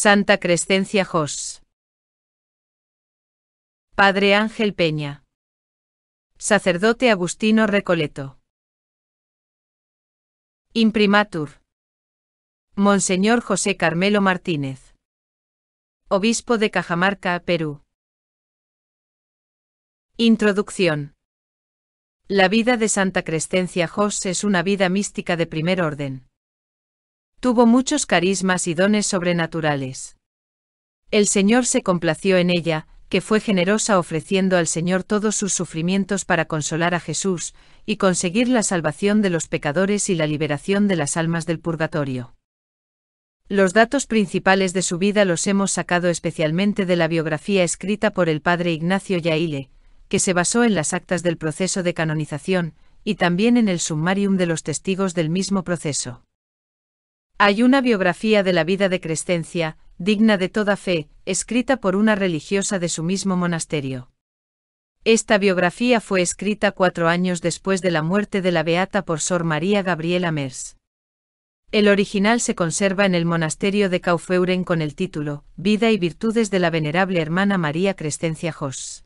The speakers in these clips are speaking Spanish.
Santa Crescencia Jos. Padre Ángel Peña. Sacerdote Agustino Recoleto. Imprimatur. Monseñor José Carmelo Martínez. Obispo de Cajamarca, Perú. Introducción. La vida de Santa Crescencia Jos es una vida mística de primer orden. Tuvo muchos carismas y dones sobrenaturales. El Señor se complació en ella, que fue generosa ofreciendo al Señor todos sus sufrimientos para consolar a Jesús, y conseguir la salvación de los pecadores y la liberación de las almas del purgatorio. Los datos principales de su vida los hemos sacado especialmente de la biografía escrita por el padre Ignacio Yaile, que se basó en las actas del proceso de canonización, y también en el sumarium de los testigos del mismo proceso. Hay una biografía de la vida de Crescencia, digna de toda fe, escrita por una religiosa de su mismo monasterio. Esta biografía fue escrita cuatro años después de la muerte de la Beata por Sor María Gabriela Mers. El original se conserva en el monasterio de Caufeuren con el título Vida y virtudes de la venerable hermana María Crescencia Jos.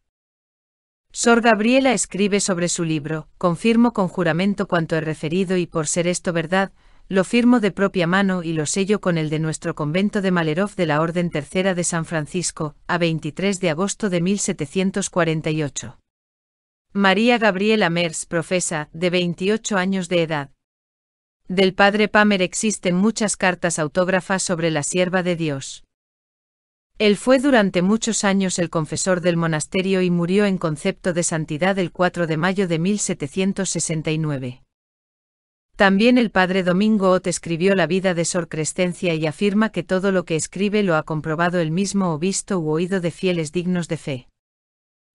Sor Gabriela escribe sobre su libro, confirmo con juramento cuanto he referido y por ser esto verdad, lo firmo de propia mano y lo sello con el de nuestro convento de Malerov de la Orden Tercera de San Francisco, a 23 de agosto de 1748. María Gabriela Mers, profesa, de 28 años de edad. Del padre Pamer existen muchas cartas autógrafas sobre la sierva de Dios. Él fue durante muchos años el confesor del monasterio y murió en concepto de santidad el 4 de mayo de 1769. También el padre Domingo Ott escribió la vida de Sor Crescencia y afirma que todo lo que escribe lo ha comprobado él mismo o visto u oído de fieles dignos de fe.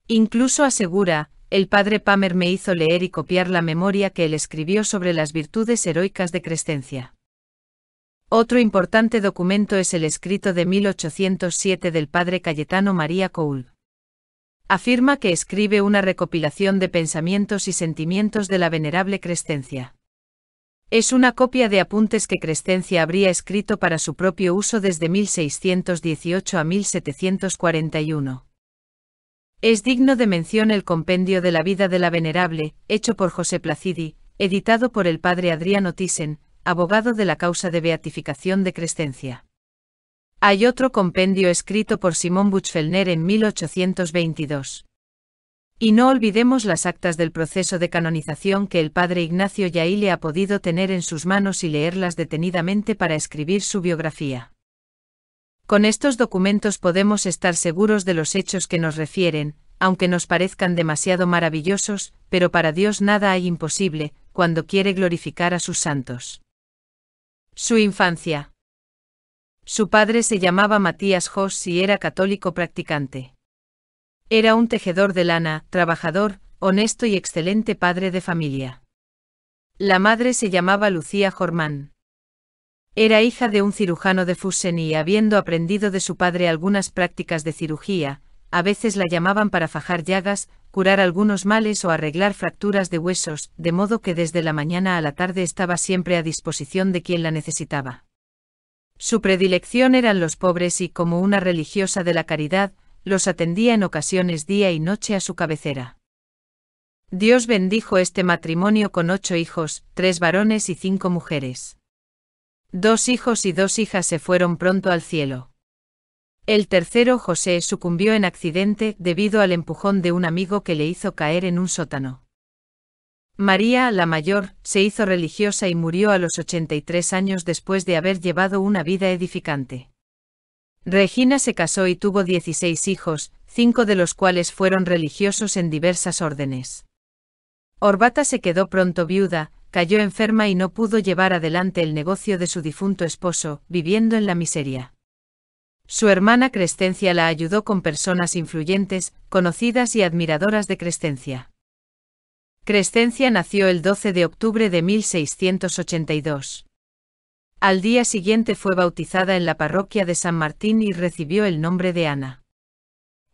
Incluso asegura, el padre Pamer me hizo leer y copiar la memoria que él escribió sobre las virtudes heroicas de Crescencia. Otro importante documento es el escrito de 1807 del padre Cayetano María Coul. Afirma que escribe una recopilación de pensamientos y sentimientos de la venerable Crescencia. Es una copia de apuntes que Crescencia habría escrito para su propio uso desde 1618 a 1741. Es digno de mención el compendio de la vida de la Venerable, hecho por José Placidi, editado por el padre Adriano Thyssen, abogado de la causa de beatificación de Crescencia. Hay otro compendio escrito por Simón Buchfelner en 1822. Y no olvidemos las actas del proceso de canonización que el padre Ignacio le ha podido tener en sus manos y leerlas detenidamente para escribir su biografía. Con estos documentos podemos estar seguros de los hechos que nos refieren, aunque nos parezcan demasiado maravillosos, pero para Dios nada hay imposible, cuando quiere glorificar a sus santos. Su infancia. Su padre se llamaba Matías Hoss y era católico practicante. Era un tejedor de lana, trabajador, honesto y excelente padre de familia. La madre se llamaba Lucía Jormán. Era hija de un cirujano de Fussen y habiendo aprendido de su padre algunas prácticas de cirugía, a veces la llamaban para fajar llagas, curar algunos males o arreglar fracturas de huesos, de modo que desde la mañana a la tarde estaba siempre a disposición de quien la necesitaba. Su predilección eran los pobres y como una religiosa de la caridad, los atendía en ocasiones día y noche a su cabecera. Dios bendijo este matrimonio con ocho hijos, tres varones y cinco mujeres. Dos hijos y dos hijas se fueron pronto al cielo. El tercero, José, sucumbió en accidente debido al empujón de un amigo que le hizo caer en un sótano. María, la mayor, se hizo religiosa y murió a los 83 años después de haber llevado una vida edificante. Regina se casó y tuvo 16 hijos, cinco de los cuales fueron religiosos en diversas órdenes. Orbata se quedó pronto viuda, cayó enferma y no pudo llevar adelante el negocio de su difunto esposo, viviendo en la miseria. Su hermana Crescencia la ayudó con personas influyentes, conocidas y admiradoras de Crescencia. Crescencia nació el 12 de octubre de 1682. Al día siguiente fue bautizada en la parroquia de San Martín y recibió el nombre de Ana.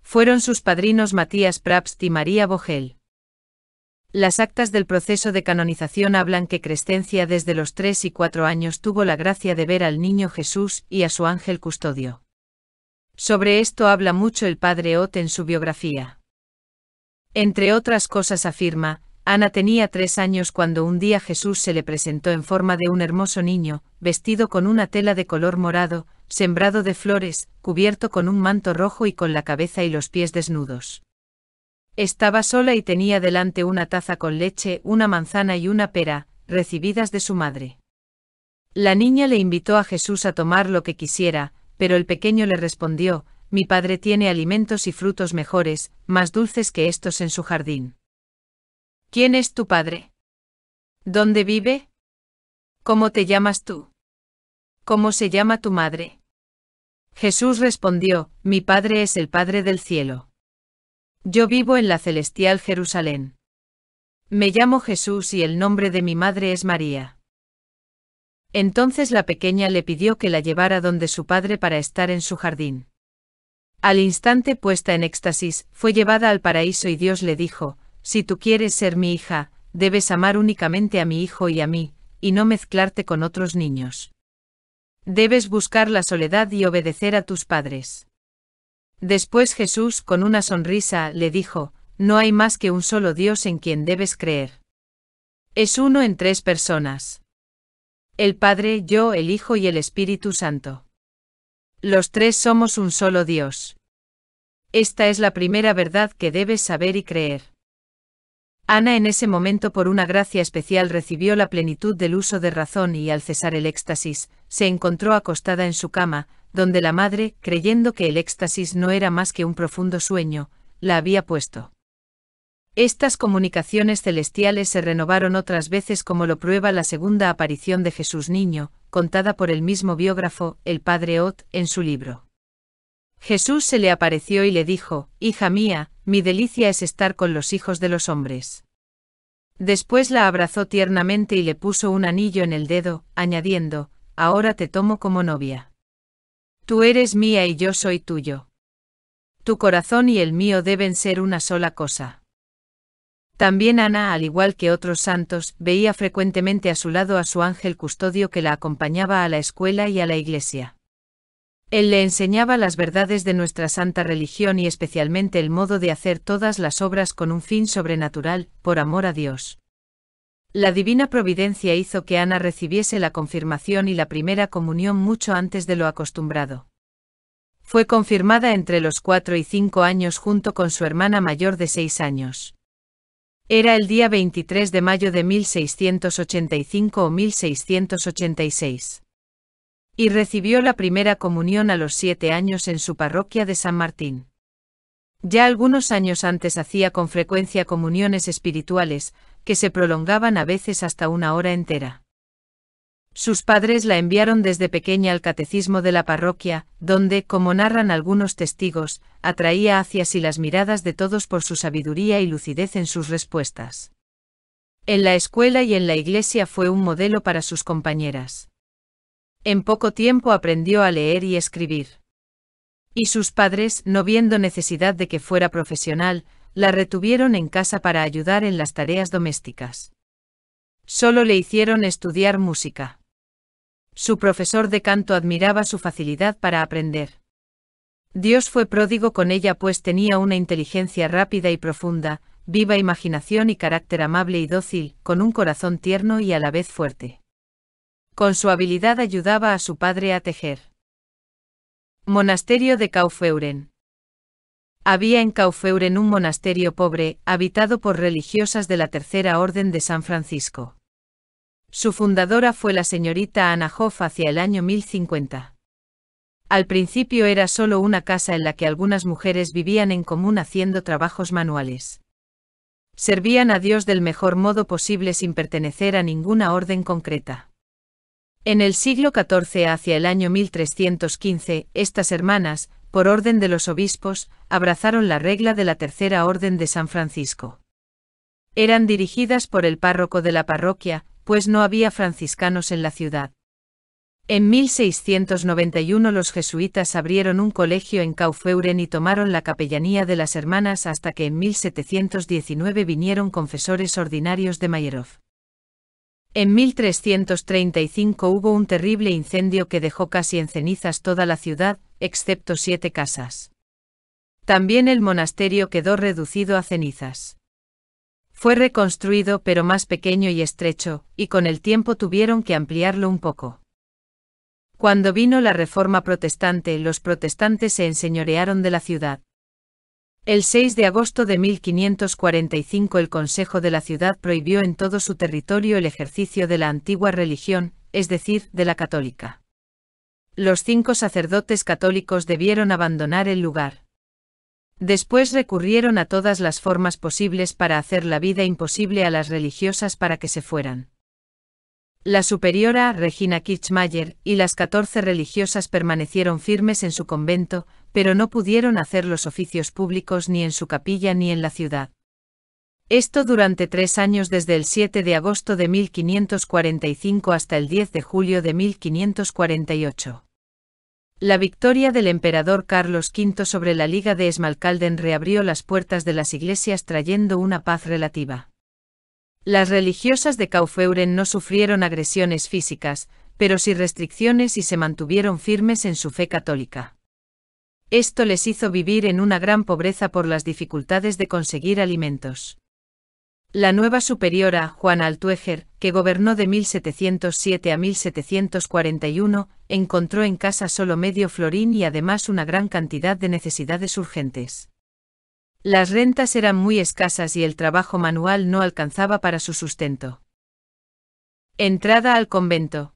Fueron sus padrinos Matías Prabst y María Bogel. Las actas del proceso de canonización hablan que Crescencia desde los tres y cuatro años tuvo la gracia de ver al niño Jesús y a su ángel custodio. Sobre esto habla mucho el padre Ott en su biografía. Entre otras cosas afirma, Ana tenía tres años cuando un día Jesús se le presentó en forma de un hermoso niño, vestido con una tela de color morado, sembrado de flores, cubierto con un manto rojo y con la cabeza y los pies desnudos. Estaba sola y tenía delante una taza con leche, una manzana y una pera, recibidas de su madre. La niña le invitó a Jesús a tomar lo que quisiera, pero el pequeño le respondió, Mi padre tiene alimentos y frutos mejores, más dulces que estos en su jardín. ¿Quién es tu padre? ¿Dónde vive? ¿Cómo te llamas tú? ¿Cómo se llama tu madre? Jesús respondió, Mi Padre es el Padre del cielo. Yo vivo en la celestial Jerusalén. Me llamo Jesús y el nombre de mi madre es María. Entonces la pequeña le pidió que la llevara donde su padre para estar en su jardín. Al instante puesta en éxtasis, fue llevada al paraíso y Dios le dijo, si tú quieres ser mi hija, debes amar únicamente a mi hijo y a mí, y no mezclarte con otros niños. Debes buscar la soledad y obedecer a tus padres. Después Jesús, con una sonrisa, le dijo, No hay más que un solo Dios en quien debes creer. Es uno en tres personas. El Padre, yo, el Hijo y el Espíritu Santo. Los tres somos un solo Dios. Esta es la primera verdad que debes saber y creer. Ana en ese momento por una gracia especial recibió la plenitud del uso de razón y al cesar el éxtasis, se encontró acostada en su cama, donde la madre, creyendo que el éxtasis no era más que un profundo sueño, la había puesto. Estas comunicaciones celestiales se renovaron otras veces como lo prueba la segunda aparición de Jesús Niño, contada por el mismo biógrafo, el padre Ott, en su libro. Jesús se le apareció y le dijo, Hija mía, mi delicia es estar con los hijos de los hombres. Después la abrazó tiernamente y le puso un anillo en el dedo, añadiendo, Ahora te tomo como novia. Tú eres mía y yo soy tuyo. Tu corazón y el mío deben ser una sola cosa. También Ana, al igual que otros santos, veía frecuentemente a su lado a su ángel custodio que la acompañaba a la escuela y a la iglesia. Él le enseñaba las verdades de nuestra santa religión y especialmente el modo de hacer todas las obras con un fin sobrenatural, por amor a Dios. La divina providencia hizo que Ana recibiese la confirmación y la primera comunión mucho antes de lo acostumbrado. Fue confirmada entre los cuatro y cinco años junto con su hermana mayor de seis años. Era el día 23 de mayo de 1685 o 1686 y recibió la primera comunión a los siete años en su parroquia de San Martín. Ya algunos años antes hacía con frecuencia comuniones espirituales, que se prolongaban a veces hasta una hora entera. Sus padres la enviaron desde pequeña al catecismo de la parroquia, donde, como narran algunos testigos, atraía hacia sí las miradas de todos por su sabiduría y lucidez en sus respuestas. En la escuela y en la iglesia fue un modelo para sus compañeras. En poco tiempo aprendió a leer y escribir. Y sus padres, no viendo necesidad de que fuera profesional, la retuvieron en casa para ayudar en las tareas domésticas. Solo le hicieron estudiar música. Su profesor de canto admiraba su facilidad para aprender. Dios fue pródigo con ella pues tenía una inteligencia rápida y profunda, viva imaginación y carácter amable y dócil, con un corazón tierno y a la vez fuerte. Con su habilidad ayudaba a su padre a tejer. Monasterio de Caufeuren. Había en Caufeuren un monasterio pobre, habitado por religiosas de la Tercera Orden de San Francisco. Su fundadora fue la señorita Ana Hoff hacia el año 1050. Al principio era solo una casa en la que algunas mujeres vivían en común haciendo trabajos manuales. Servían a Dios del mejor modo posible sin pertenecer a ninguna orden concreta. En el siglo XIV hacia el año 1315, estas hermanas, por orden de los obispos, abrazaron la regla de la Tercera Orden de San Francisco. Eran dirigidas por el párroco de la parroquia, pues no había franciscanos en la ciudad. En 1691 los jesuitas abrieron un colegio en Caufeuren y tomaron la capellanía de las hermanas hasta que en 1719 vinieron confesores ordinarios de Mayerov. En 1335 hubo un terrible incendio que dejó casi en cenizas toda la ciudad, excepto siete casas. También el monasterio quedó reducido a cenizas. Fue reconstruido pero más pequeño y estrecho, y con el tiempo tuvieron que ampliarlo un poco. Cuando vino la Reforma protestante, los protestantes se enseñorearon de la ciudad. El 6 de agosto de 1545 el Consejo de la Ciudad prohibió en todo su territorio el ejercicio de la antigua religión, es decir, de la católica. Los cinco sacerdotes católicos debieron abandonar el lugar. Después recurrieron a todas las formas posibles para hacer la vida imposible a las religiosas para que se fueran. La superiora Regina Kirchmayer y las catorce religiosas permanecieron firmes en su convento, pero no pudieron hacer los oficios públicos ni en su capilla ni en la ciudad. Esto durante tres años desde el 7 de agosto de 1545 hasta el 10 de julio de 1548. La victoria del emperador Carlos V sobre la Liga de Esmalcalden reabrió las puertas de las iglesias trayendo una paz relativa. Las religiosas de Caufeuren no sufrieron agresiones físicas, pero sí restricciones y se mantuvieron firmes en su fe católica. Esto les hizo vivir en una gran pobreza por las dificultades de conseguir alimentos. La nueva superiora, Juana Altuejer, que gobernó de 1707 a 1741, encontró en casa solo medio florín y además una gran cantidad de necesidades urgentes. Las rentas eran muy escasas y el trabajo manual no alcanzaba para su sustento. Entrada al convento.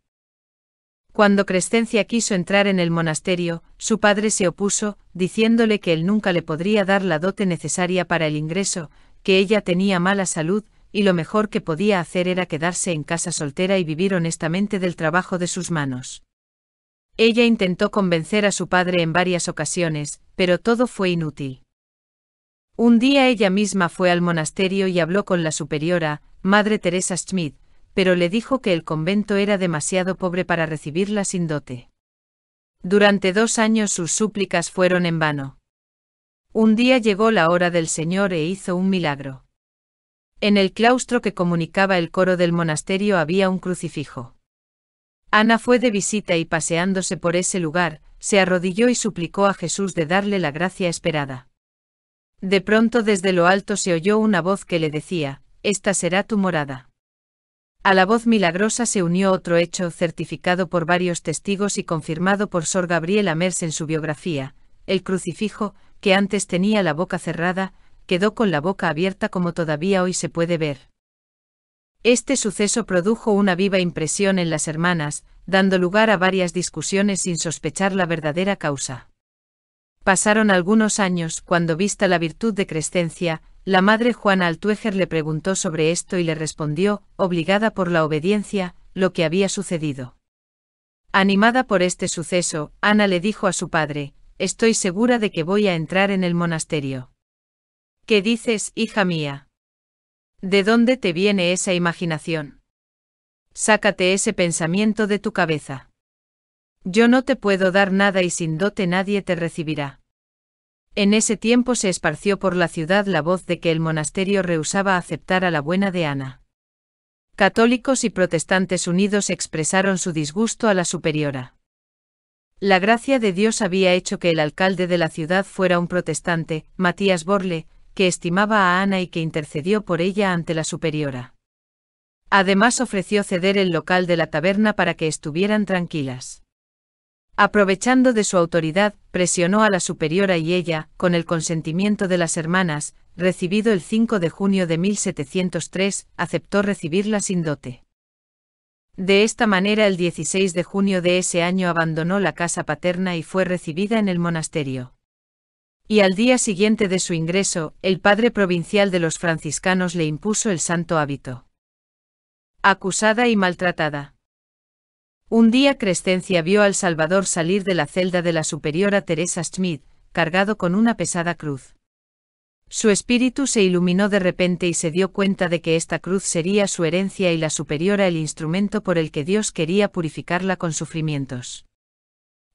Cuando Crescencia quiso entrar en el monasterio, su padre se opuso, diciéndole que él nunca le podría dar la dote necesaria para el ingreso, que ella tenía mala salud, y lo mejor que podía hacer era quedarse en casa soltera y vivir honestamente del trabajo de sus manos. Ella intentó convencer a su padre en varias ocasiones, pero todo fue inútil. Un día ella misma fue al monasterio y habló con la superiora, Madre Teresa Schmidt, pero le dijo que el convento era demasiado pobre para recibirla sin dote. Durante dos años sus súplicas fueron en vano. Un día llegó la hora del Señor e hizo un milagro. En el claustro que comunicaba el coro del monasterio había un crucifijo. Ana fue de visita y paseándose por ese lugar, se arrodilló y suplicó a Jesús de darle la gracia esperada. De pronto desde lo alto se oyó una voz que le decía, Esta será tu morada. A la voz milagrosa se unió otro hecho certificado por varios testigos y confirmado por Sor Gabriela Amers en su biografía. El crucifijo, que antes tenía la boca cerrada, quedó con la boca abierta como todavía hoy se puede ver. Este suceso produjo una viva impresión en las hermanas, dando lugar a varias discusiones sin sospechar la verdadera causa. Pasaron algunos años cuando, vista la virtud de Crescencia, la madre Juana Altueger le preguntó sobre esto y le respondió, obligada por la obediencia, lo que había sucedido. Animada por este suceso, Ana le dijo a su padre, Estoy segura de que voy a entrar en el monasterio. ¿Qué dices, hija mía? ¿De dónde te viene esa imaginación? Sácate ese pensamiento de tu cabeza. Yo no te puedo dar nada y sin dote nadie te recibirá. En ese tiempo se esparció por la ciudad la voz de que el monasterio rehusaba aceptar a la buena de Ana. Católicos y protestantes unidos expresaron su disgusto a la superiora. La gracia de Dios había hecho que el alcalde de la ciudad fuera un protestante, Matías Borle, que estimaba a Ana y que intercedió por ella ante la superiora. Además ofreció ceder el local de la taberna para que estuvieran tranquilas. Aprovechando de su autoridad, presionó a la superiora y ella, con el consentimiento de las hermanas, recibido el 5 de junio de 1703, aceptó recibirla sin dote. De esta manera el 16 de junio de ese año abandonó la casa paterna y fue recibida en el monasterio. Y al día siguiente de su ingreso, el padre provincial de los franciscanos le impuso el santo hábito. Acusada y maltratada. Un día Crescencia vio al Salvador salir de la celda de la superiora Teresa Smith, cargado con una pesada cruz. Su espíritu se iluminó de repente y se dio cuenta de que esta cruz sería su herencia y la superiora el instrumento por el que Dios quería purificarla con sufrimientos.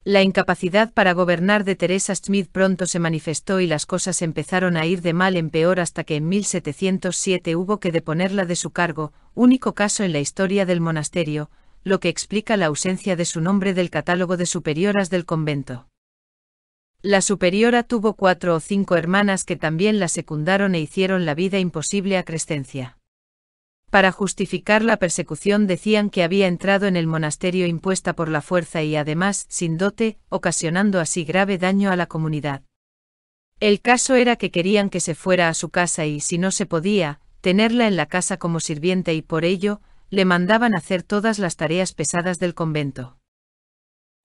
La incapacidad para gobernar de Teresa Smith pronto se manifestó y las cosas empezaron a ir de mal en peor hasta que en 1707 hubo que deponerla de su cargo, único caso en la historia del monasterio, lo que explica la ausencia de su nombre del catálogo de superioras del convento. La superiora tuvo cuatro o cinco hermanas que también la secundaron e hicieron la vida imposible a Crescencia. Para justificar la persecución decían que había entrado en el monasterio impuesta por la fuerza y además, sin dote, ocasionando así grave daño a la comunidad. El caso era que querían que se fuera a su casa y, si no se podía, tenerla en la casa como sirviente y por ello, le mandaban hacer todas las tareas pesadas del convento.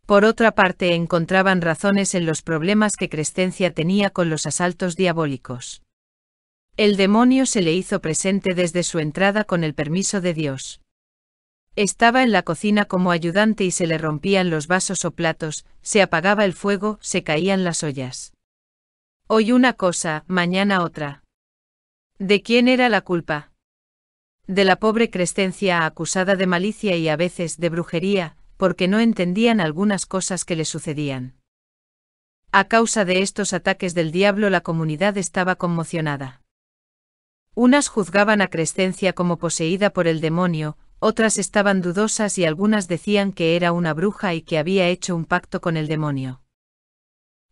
Por otra parte, encontraban razones en los problemas que Crescencia tenía con los asaltos diabólicos. El demonio se le hizo presente desde su entrada con el permiso de Dios. Estaba en la cocina como ayudante y se le rompían los vasos o platos, se apagaba el fuego, se caían las ollas. Hoy una cosa, mañana otra. ¿De quién era la culpa? de la pobre Crescencia acusada de malicia y a veces de brujería, porque no entendían algunas cosas que le sucedían. A causa de estos ataques del diablo la comunidad estaba conmocionada. Unas juzgaban a Crescencia como poseída por el demonio, otras estaban dudosas y algunas decían que era una bruja y que había hecho un pacto con el demonio.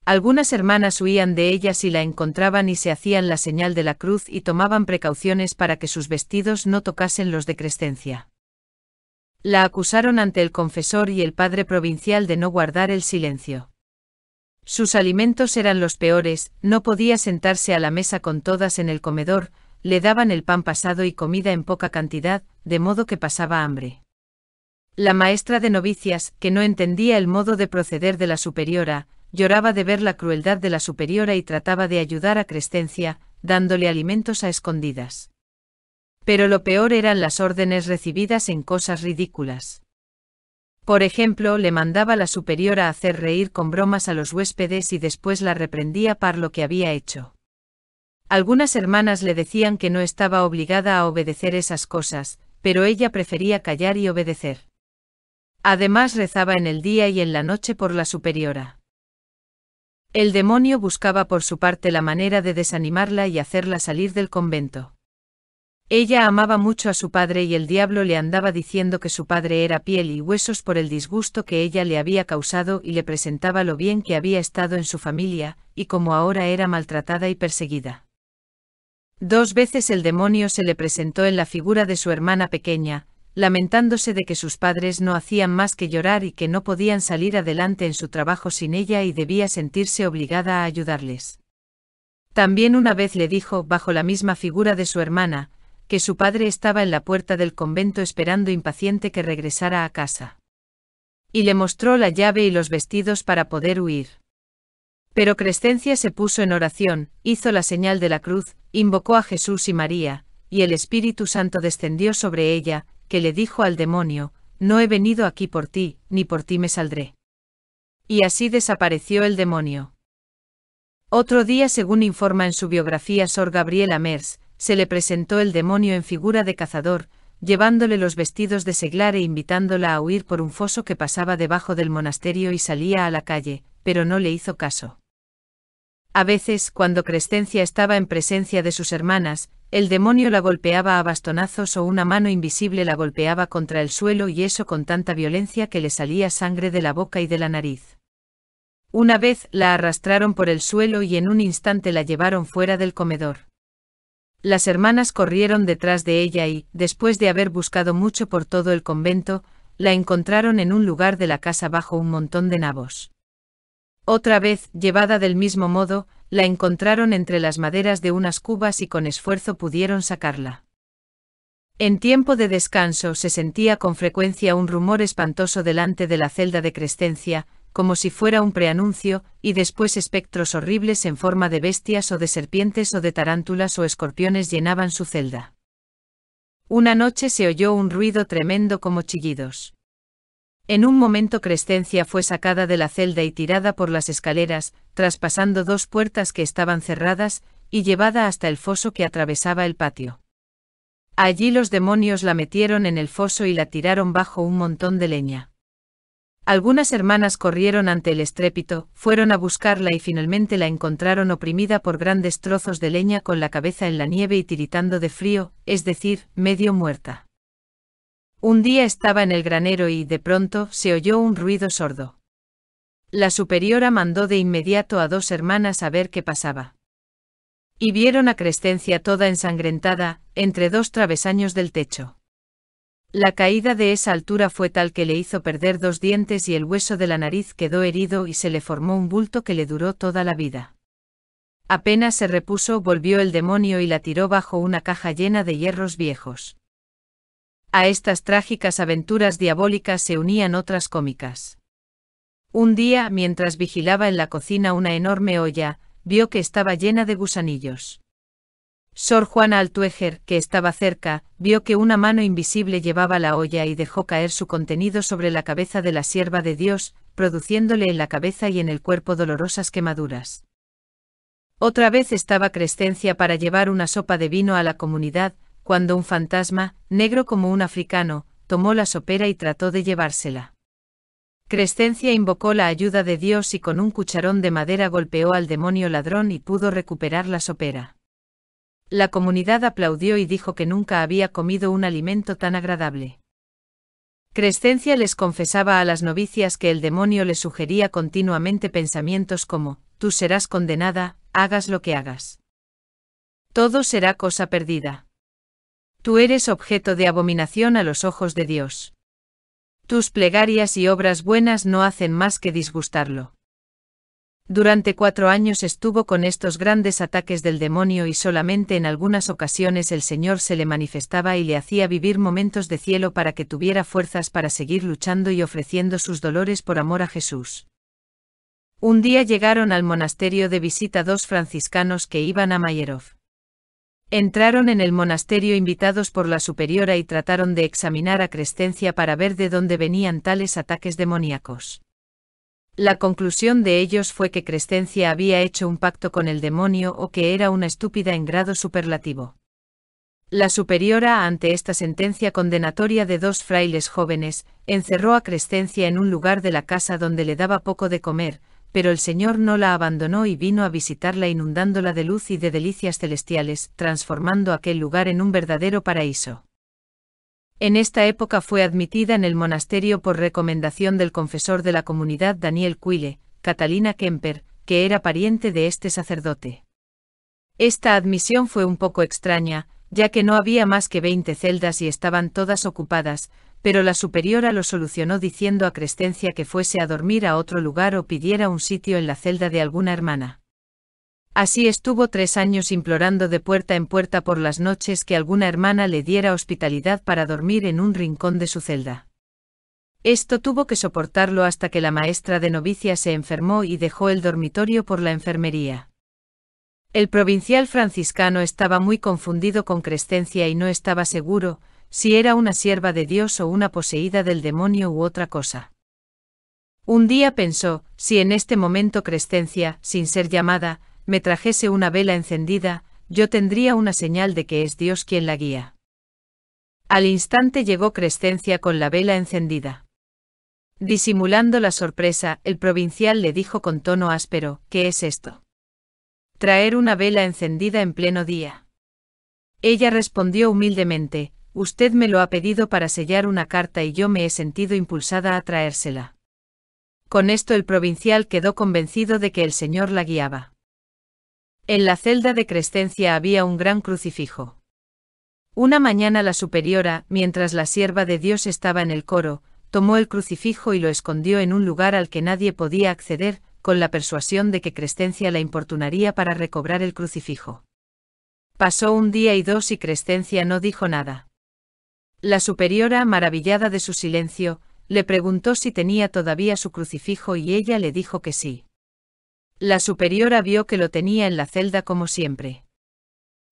Algunas hermanas huían de ella si la encontraban y se hacían la señal de la cruz y tomaban precauciones para que sus vestidos no tocasen los de Crescencia. La acusaron ante el confesor y el padre provincial de no guardar el silencio. Sus alimentos eran los peores, no podía sentarse a la mesa con todas en el comedor, le daban el pan pasado y comida en poca cantidad, de modo que pasaba hambre. La maestra de novicias, que no entendía el modo de proceder de la superiora, lloraba de ver la crueldad de la superiora y trataba de ayudar a Crescencia, dándole alimentos a escondidas. Pero lo peor eran las órdenes recibidas en cosas ridículas. Por ejemplo, le mandaba la superiora a hacer reír con bromas a los huéspedes y después la reprendía por lo que había hecho. Algunas hermanas le decían que no estaba obligada a obedecer esas cosas, pero ella prefería callar y obedecer. Además rezaba en el día y en la noche por la superiora. El demonio buscaba por su parte la manera de desanimarla y hacerla salir del convento. Ella amaba mucho a su padre y el diablo le andaba diciendo que su padre era piel y huesos por el disgusto que ella le había causado y le presentaba lo bien que había estado en su familia, y como ahora era maltratada y perseguida. Dos veces el demonio se le presentó en la figura de su hermana pequeña, lamentándose de que sus padres no hacían más que llorar y que no podían salir adelante en su trabajo sin ella y debía sentirse obligada a ayudarles. También una vez le dijo, bajo la misma figura de su hermana, que su padre estaba en la puerta del convento esperando impaciente que regresara a casa. Y le mostró la llave y los vestidos para poder huir. Pero Crescencia se puso en oración, hizo la señal de la cruz, invocó a Jesús y María, y el Espíritu Santo descendió sobre ella, que le dijo al demonio, No he venido aquí por ti, ni por ti me saldré. Y así desapareció el demonio. Otro día, según informa en su biografía Sor Gabriela Mers, se le presentó el demonio en figura de cazador, llevándole los vestidos de seglar e invitándola a huir por un foso que pasaba debajo del monasterio y salía a la calle, pero no le hizo caso. A veces, cuando Crescencia estaba en presencia de sus hermanas, el demonio la golpeaba a bastonazos o una mano invisible la golpeaba contra el suelo y eso con tanta violencia que le salía sangre de la boca y de la nariz. Una vez la arrastraron por el suelo y en un instante la llevaron fuera del comedor. Las hermanas corrieron detrás de ella y, después de haber buscado mucho por todo el convento, la encontraron en un lugar de la casa bajo un montón de nabos. Otra vez, llevada del mismo modo, la encontraron entre las maderas de unas cubas y con esfuerzo pudieron sacarla. En tiempo de descanso se sentía con frecuencia un rumor espantoso delante de la celda de Crescencia, como si fuera un preanuncio, y después espectros horribles en forma de bestias o de serpientes o de tarántulas o escorpiones llenaban su celda. Una noche se oyó un ruido tremendo como chillidos. En un momento Crescencia fue sacada de la celda y tirada por las escaleras, traspasando dos puertas que estaban cerradas, y llevada hasta el foso que atravesaba el patio. Allí los demonios la metieron en el foso y la tiraron bajo un montón de leña. Algunas hermanas corrieron ante el estrépito, fueron a buscarla y finalmente la encontraron oprimida por grandes trozos de leña con la cabeza en la nieve y tiritando de frío, es decir, medio muerta. Un día estaba en el granero y, de pronto, se oyó un ruido sordo. La superiora mandó de inmediato a dos hermanas a ver qué pasaba. Y vieron a Crescencia toda ensangrentada, entre dos travesaños del techo. La caída de esa altura fue tal que le hizo perder dos dientes y el hueso de la nariz quedó herido y se le formó un bulto que le duró toda la vida. Apenas se repuso, volvió el demonio y la tiró bajo una caja llena de hierros viejos. A estas trágicas aventuras diabólicas se unían otras cómicas. Un día, mientras vigilaba en la cocina una enorme olla, vio que estaba llena de gusanillos. Sor Juana Altuejer, que estaba cerca, vio que una mano invisible llevaba la olla y dejó caer su contenido sobre la cabeza de la sierva de Dios, produciéndole en la cabeza y en el cuerpo dolorosas quemaduras. Otra vez estaba Crescencia para llevar una sopa de vino a la comunidad, cuando un fantasma, negro como un africano, tomó la sopera y trató de llevársela. Crescencia invocó la ayuda de Dios y con un cucharón de madera golpeó al demonio ladrón y pudo recuperar la sopera. La comunidad aplaudió y dijo que nunca había comido un alimento tan agradable. Crescencia les confesaba a las novicias que el demonio le sugería continuamente pensamientos como, tú serás condenada, hagas lo que hagas. Todo será cosa perdida. Tú eres objeto de abominación a los ojos de Dios. Tus plegarias y obras buenas no hacen más que disgustarlo. Durante cuatro años estuvo con estos grandes ataques del demonio y solamente en algunas ocasiones el Señor se le manifestaba y le hacía vivir momentos de cielo para que tuviera fuerzas para seguir luchando y ofreciendo sus dolores por amor a Jesús. Un día llegaron al monasterio de visita dos franciscanos que iban a Mayerov. Entraron en el monasterio invitados por la superiora y trataron de examinar a Crescencia para ver de dónde venían tales ataques demoníacos. La conclusión de ellos fue que Crescencia había hecho un pacto con el demonio o que era una estúpida en grado superlativo. La superiora, ante esta sentencia condenatoria de dos frailes jóvenes, encerró a Crescencia en un lugar de la casa donde le daba poco de comer, pero el Señor no la abandonó y vino a visitarla inundándola de luz y de delicias celestiales, transformando aquel lugar en un verdadero paraíso. En esta época fue admitida en el monasterio por recomendación del confesor de la comunidad Daniel Cuile, Catalina Kemper, que era pariente de este sacerdote. Esta admisión fue un poco extraña, ya que no había más que veinte celdas y estaban todas ocupadas, pero la superiora lo solucionó diciendo a Crescencia que fuese a dormir a otro lugar o pidiera un sitio en la celda de alguna hermana. Así estuvo tres años implorando de puerta en puerta por las noches que alguna hermana le diera hospitalidad para dormir en un rincón de su celda. Esto tuvo que soportarlo hasta que la maestra de novicia se enfermó y dejó el dormitorio por la enfermería. El provincial franciscano estaba muy confundido con Crescencia y no estaba seguro, si era una sierva de Dios o una poseída del demonio u otra cosa. Un día pensó, si en este momento Crescencia, sin ser llamada, me trajese una vela encendida, yo tendría una señal de que es Dios quien la guía. Al instante llegó Crescencia con la vela encendida. Disimulando la sorpresa, el provincial le dijo con tono áspero, ¿qué es esto? Traer una vela encendida en pleno día. Ella respondió humildemente, Usted me lo ha pedido para sellar una carta y yo me he sentido impulsada a traérsela. Con esto el provincial quedó convencido de que el señor la guiaba. En la celda de Crescencia había un gran crucifijo. Una mañana la superiora, mientras la sierva de Dios estaba en el coro, tomó el crucifijo y lo escondió en un lugar al que nadie podía acceder, con la persuasión de que Crescencia la importunaría para recobrar el crucifijo. Pasó un día y dos y Crescencia no dijo nada. La superiora, maravillada de su silencio, le preguntó si tenía todavía su crucifijo y ella le dijo que sí. La superiora vio que lo tenía en la celda como siempre.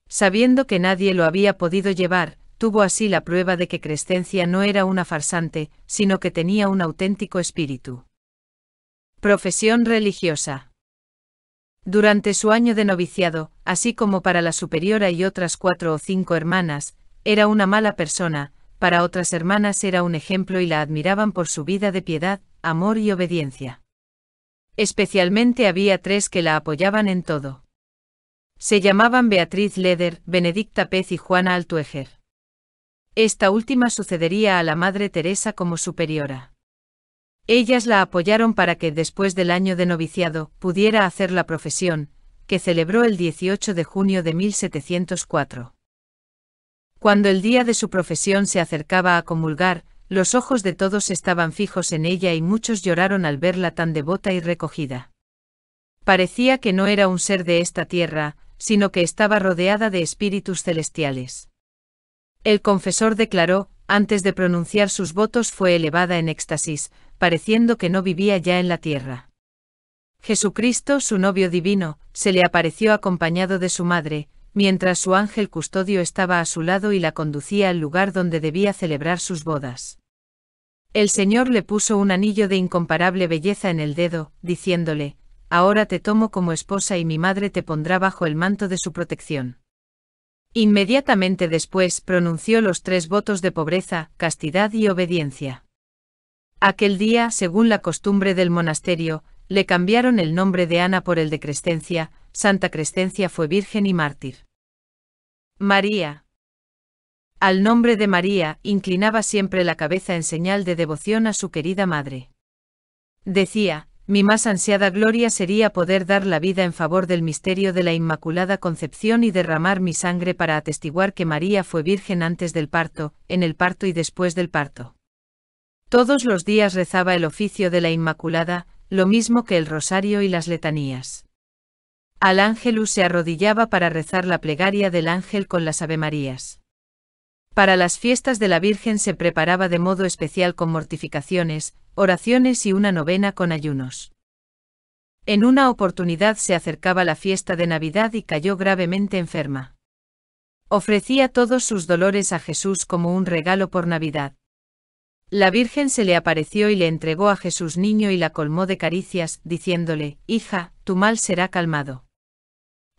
Sabiendo que nadie lo había podido llevar, tuvo así la prueba de que Crescencia no era una farsante, sino que tenía un auténtico espíritu. Profesión religiosa. Durante su año de noviciado, así como para la superiora y otras cuatro o cinco hermanas, era una mala persona, para otras hermanas era un ejemplo y la admiraban por su vida de piedad, amor y obediencia. Especialmente había tres que la apoyaban en todo. Se llamaban Beatriz Leder, Benedicta Pez y Juana Altueger. Esta última sucedería a la Madre Teresa como superiora. Ellas la apoyaron para que, después del año de noviciado, pudiera hacer la profesión, que celebró el 18 de junio de 1704. Cuando el día de su profesión se acercaba a comulgar, los ojos de todos estaban fijos en ella y muchos lloraron al verla tan devota y recogida. Parecía que no era un ser de esta tierra, sino que estaba rodeada de espíritus celestiales. El confesor declaró, antes de pronunciar sus votos fue elevada en éxtasis, pareciendo que no vivía ya en la tierra. Jesucristo, su novio divino, se le apareció acompañado de su madre, mientras su ángel custodio estaba a su lado y la conducía al lugar donde debía celebrar sus bodas. El Señor le puso un anillo de incomparable belleza en el dedo, diciéndole, Ahora te tomo como esposa y mi madre te pondrá bajo el manto de su protección. Inmediatamente después pronunció los tres votos de pobreza, castidad y obediencia. Aquel día, según la costumbre del monasterio, le cambiaron el nombre de Ana por el de Crescencia, Santa Crescencia fue virgen y mártir. María. Al nombre de María, inclinaba siempre la cabeza en señal de devoción a su querida madre. Decía, mi más ansiada gloria sería poder dar la vida en favor del misterio de la Inmaculada Concepción y derramar mi sangre para atestiguar que María fue virgen antes del parto, en el parto y después del parto. Todos los días rezaba el oficio de la Inmaculada, lo mismo que el rosario y las letanías. Al ángelus se arrodillaba para rezar la plegaria del ángel con las avemarías. Para las fiestas de la Virgen se preparaba de modo especial con mortificaciones, oraciones y una novena con ayunos. En una oportunidad se acercaba la fiesta de Navidad y cayó gravemente enferma. Ofrecía todos sus dolores a Jesús como un regalo por Navidad. La Virgen se le apareció y le entregó a Jesús niño y la colmó de caricias, diciéndole, Hija, tu mal será calmado.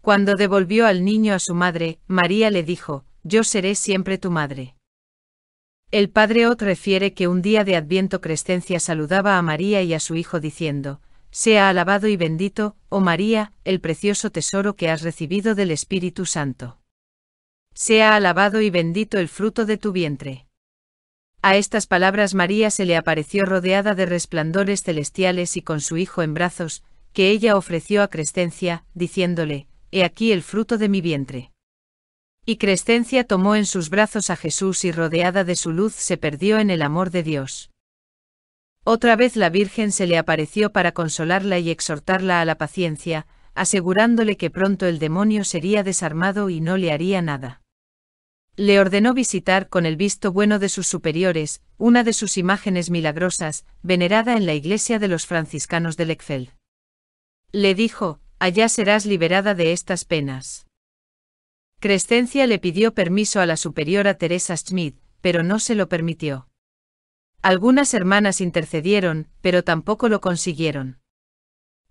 Cuando devolvió al niño a su madre, María le dijo, Yo seré siempre tu madre. El padre Ot refiere que un día de Adviento Crescencia saludaba a María y a su hijo diciendo, Sea alabado y bendito, oh María, el precioso tesoro que has recibido del Espíritu Santo. Sea alabado y bendito el fruto de tu vientre. A estas palabras María se le apareció rodeada de resplandores celestiales y con su hijo en brazos, que ella ofreció a Crescencia, diciéndole, he aquí el fruto de mi vientre. Y Crescencia tomó en sus brazos a Jesús y rodeada de su luz se perdió en el amor de Dios. Otra vez la Virgen se le apareció para consolarla y exhortarla a la paciencia, asegurándole que pronto el demonio sería desarmado y no le haría nada. Le ordenó visitar con el visto bueno de sus superiores, una de sus imágenes milagrosas, venerada en la iglesia de los franciscanos de Lecfel. Le dijo, allá serás liberada de estas penas. Crescencia le pidió permiso a la superiora Teresa Smith, pero no se lo permitió. Algunas hermanas intercedieron, pero tampoco lo consiguieron.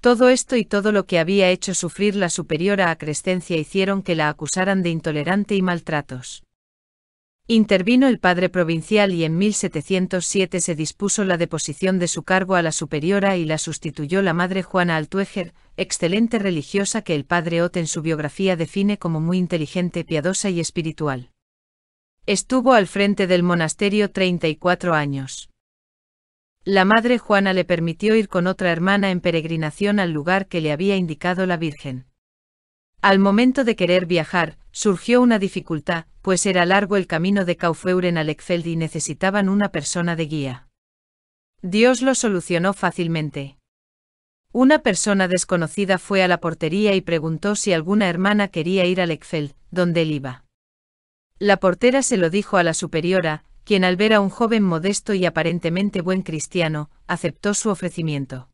Todo esto y todo lo que había hecho sufrir la superiora a Crescencia hicieron que la acusaran de intolerante y maltratos. Intervino el padre provincial y en 1707 se dispuso la deposición de su cargo a la superiora y la sustituyó la madre Juana Altueger, excelente religiosa que el padre Ot en su biografía define como muy inteligente, piadosa y espiritual. Estuvo al frente del monasterio 34 años. La madre Juana le permitió ir con otra hermana en peregrinación al lugar que le había indicado la Virgen. Al momento de querer viajar, surgió una dificultad, pues era largo el camino de Kaufeuren a Lechfeld y necesitaban una persona de guía. Dios lo solucionó fácilmente. Una persona desconocida fue a la portería y preguntó si alguna hermana quería ir a Lechfeld, donde él iba. La portera se lo dijo a la superiora, quien al ver a un joven modesto y aparentemente buen cristiano, aceptó su ofrecimiento.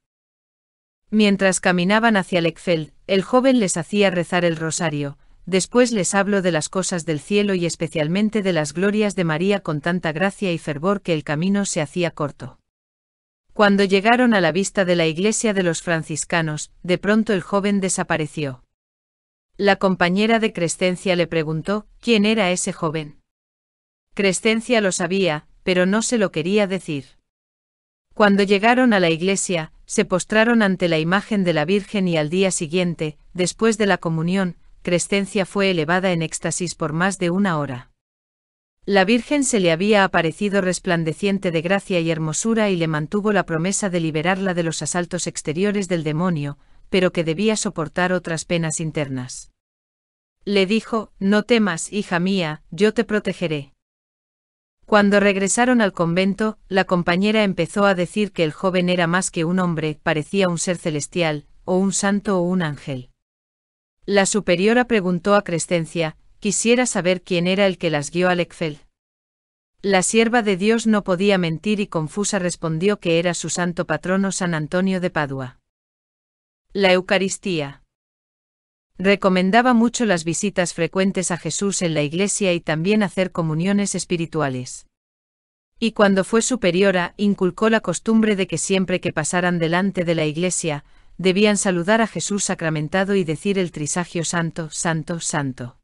Mientras caminaban hacia Lechfeld, el joven les hacía rezar el rosario, después les habló de las cosas del cielo y especialmente de las glorias de María con tanta gracia y fervor que el camino se hacía corto. Cuando llegaron a la vista de la iglesia de los franciscanos, de pronto el joven desapareció. La compañera de Crescencia le preguntó, ¿quién era ese joven? Crescencia lo sabía, pero no se lo quería decir. Cuando llegaron a la iglesia, se postraron ante la imagen de la Virgen y al día siguiente, después de la comunión, Crescencia fue elevada en éxtasis por más de una hora. La Virgen se le había aparecido resplandeciente de gracia y hermosura y le mantuvo la promesa de liberarla de los asaltos exteriores del demonio, pero que debía soportar otras penas internas. Le dijo, No temas, hija mía, yo te protegeré. Cuando regresaron al convento, la compañera empezó a decir que el joven era más que un hombre, parecía un ser celestial, o un santo o un ángel. La superiora preguntó a Crescencia, quisiera saber quién era el que las guió a Lecfel. La sierva de Dios no podía mentir y confusa respondió que era su santo patrono San Antonio de Padua. La Eucaristía. Recomendaba mucho las visitas frecuentes a Jesús en la iglesia y también hacer comuniones espirituales. Y cuando fue superiora, inculcó la costumbre de que siempre que pasaran delante de la iglesia, debían saludar a Jesús sacramentado y decir el trisagio santo, santo, santo.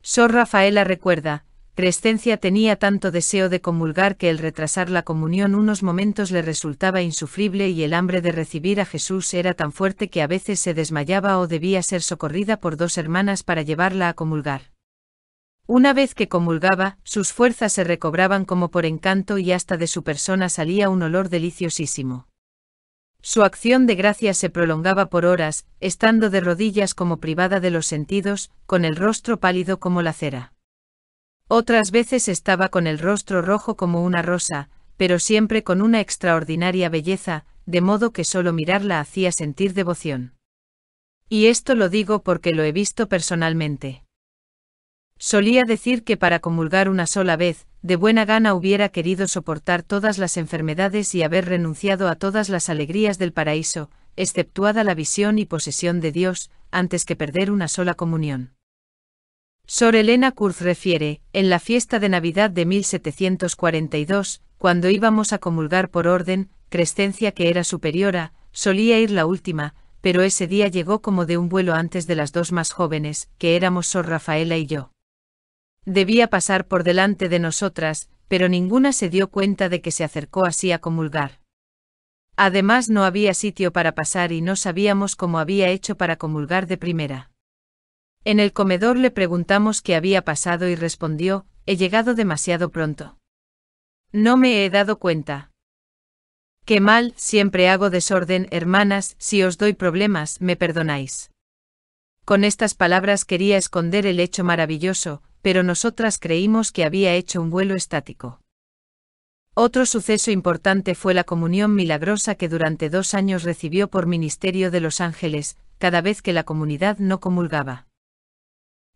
Sor Rafaela recuerda, Crescencia tenía tanto deseo de comulgar que el retrasar la comunión unos momentos le resultaba insufrible y el hambre de recibir a Jesús era tan fuerte que a veces se desmayaba o debía ser socorrida por dos hermanas para llevarla a comulgar. Una vez que comulgaba, sus fuerzas se recobraban como por encanto y hasta de su persona salía un olor deliciosísimo. Su acción de gracia se prolongaba por horas, estando de rodillas como privada de los sentidos, con el rostro pálido como la cera. Otras veces estaba con el rostro rojo como una rosa, pero siempre con una extraordinaria belleza, de modo que solo mirarla hacía sentir devoción. Y esto lo digo porque lo he visto personalmente. Solía decir que para comulgar una sola vez, de buena gana hubiera querido soportar todas las enfermedades y haber renunciado a todas las alegrías del paraíso, exceptuada la visión y posesión de Dios, antes que perder una sola comunión. Sor Elena Kurz refiere, en la fiesta de Navidad de 1742, cuando íbamos a comulgar por orden, Crescencia que era superiora, solía ir la última, pero ese día llegó como de un vuelo antes de las dos más jóvenes, que éramos Sor Rafaela y yo. Debía pasar por delante de nosotras, pero ninguna se dio cuenta de que se acercó así a comulgar. Además no había sitio para pasar y no sabíamos cómo había hecho para comulgar de primera. En el comedor le preguntamos qué había pasado y respondió, he llegado demasiado pronto. No me he dado cuenta. Qué mal, siempre hago desorden, hermanas, si os doy problemas, me perdonáis. Con estas palabras quería esconder el hecho maravilloso, pero nosotras creímos que había hecho un vuelo estático. Otro suceso importante fue la comunión milagrosa que durante dos años recibió por ministerio de los ángeles, cada vez que la comunidad no comulgaba.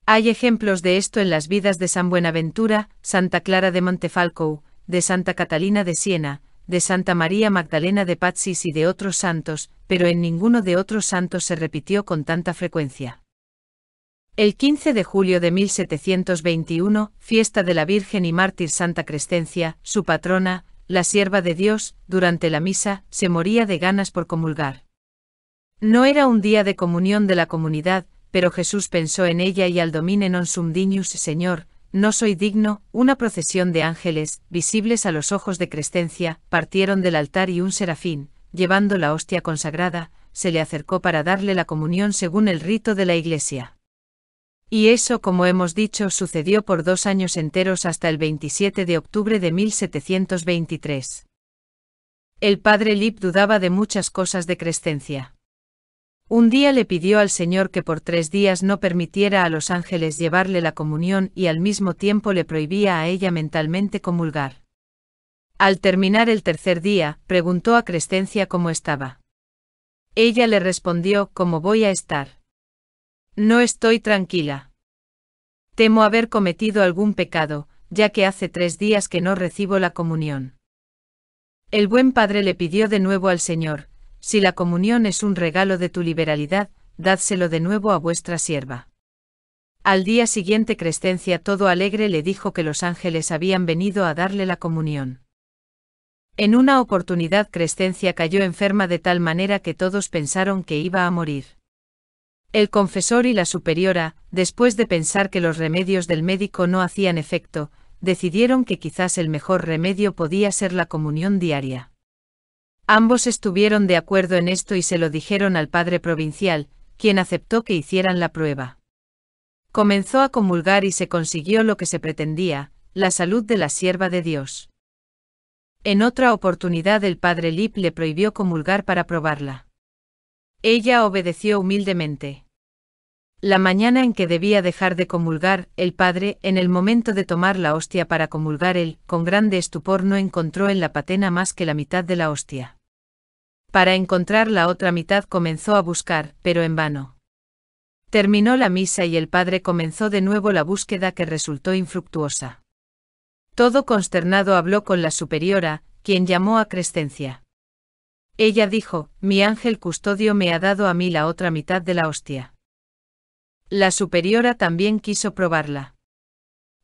Hay ejemplos de esto en las vidas de San Buenaventura, Santa Clara de Montefalco, de Santa Catalina de Siena, de Santa María Magdalena de Patsis y de otros santos, pero en ninguno de otros santos se repitió con tanta frecuencia. El 15 de julio de 1721, fiesta de la Virgen y mártir Santa Crescencia, su patrona, la sierva de Dios, durante la misa, se moría de ganas por comulgar. No era un día de comunión de la comunidad, pero Jesús pensó en ella y al domine non sum dignus Señor, no soy digno, una procesión de ángeles, visibles a los ojos de Crescencia, partieron del altar y un serafín, llevando la hostia consagrada, se le acercó para darle la comunión según el rito de la Iglesia. Y eso, como hemos dicho, sucedió por dos años enteros hasta el 27 de octubre de 1723. El padre Lip dudaba de muchas cosas de Crescencia. Un día le pidió al Señor que por tres días no permitiera a los ángeles llevarle la comunión y al mismo tiempo le prohibía a ella mentalmente comulgar. Al terminar el tercer día, preguntó a Crescencia cómo estaba. Ella le respondió, ¿cómo voy a estar? No estoy tranquila. Temo haber cometido algún pecado, ya que hace tres días que no recibo la comunión. El buen padre le pidió de nuevo al Señor, si la comunión es un regalo de tu liberalidad, dádselo de nuevo a vuestra sierva. Al día siguiente Crescencia todo alegre le dijo que los ángeles habían venido a darle la comunión. En una oportunidad Crescencia cayó enferma de tal manera que todos pensaron que iba a morir. El confesor y la superiora, después de pensar que los remedios del médico no hacían efecto, decidieron que quizás el mejor remedio podía ser la comunión diaria. Ambos estuvieron de acuerdo en esto y se lo dijeron al padre provincial, quien aceptó que hicieran la prueba. Comenzó a comulgar y se consiguió lo que se pretendía, la salud de la sierva de Dios. En otra oportunidad el padre Lip le prohibió comulgar para probarla. Ella obedeció humildemente. La mañana en que debía dejar de comulgar, el padre, en el momento de tomar la hostia para comulgar él, con grande estupor no encontró en la patena más que la mitad de la hostia. Para encontrar la otra mitad comenzó a buscar, pero en vano. Terminó la misa y el padre comenzó de nuevo la búsqueda que resultó infructuosa. Todo consternado habló con la superiora, quien llamó a Crescencia. Ella dijo, mi ángel custodio me ha dado a mí la otra mitad de la hostia. La superiora también quiso probarla.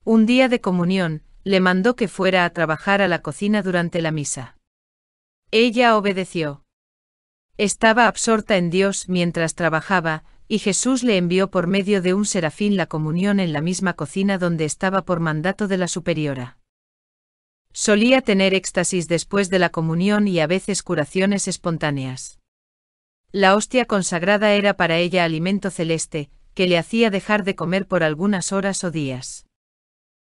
Un día de comunión, le mandó que fuera a trabajar a la cocina durante la misa. Ella obedeció. Estaba absorta en Dios mientras trabajaba, y Jesús le envió por medio de un serafín la comunión en la misma cocina donde estaba por mandato de la superiora. Solía tener éxtasis después de la comunión y a veces curaciones espontáneas. La hostia consagrada era para ella alimento celeste, que le hacía dejar de comer por algunas horas o días.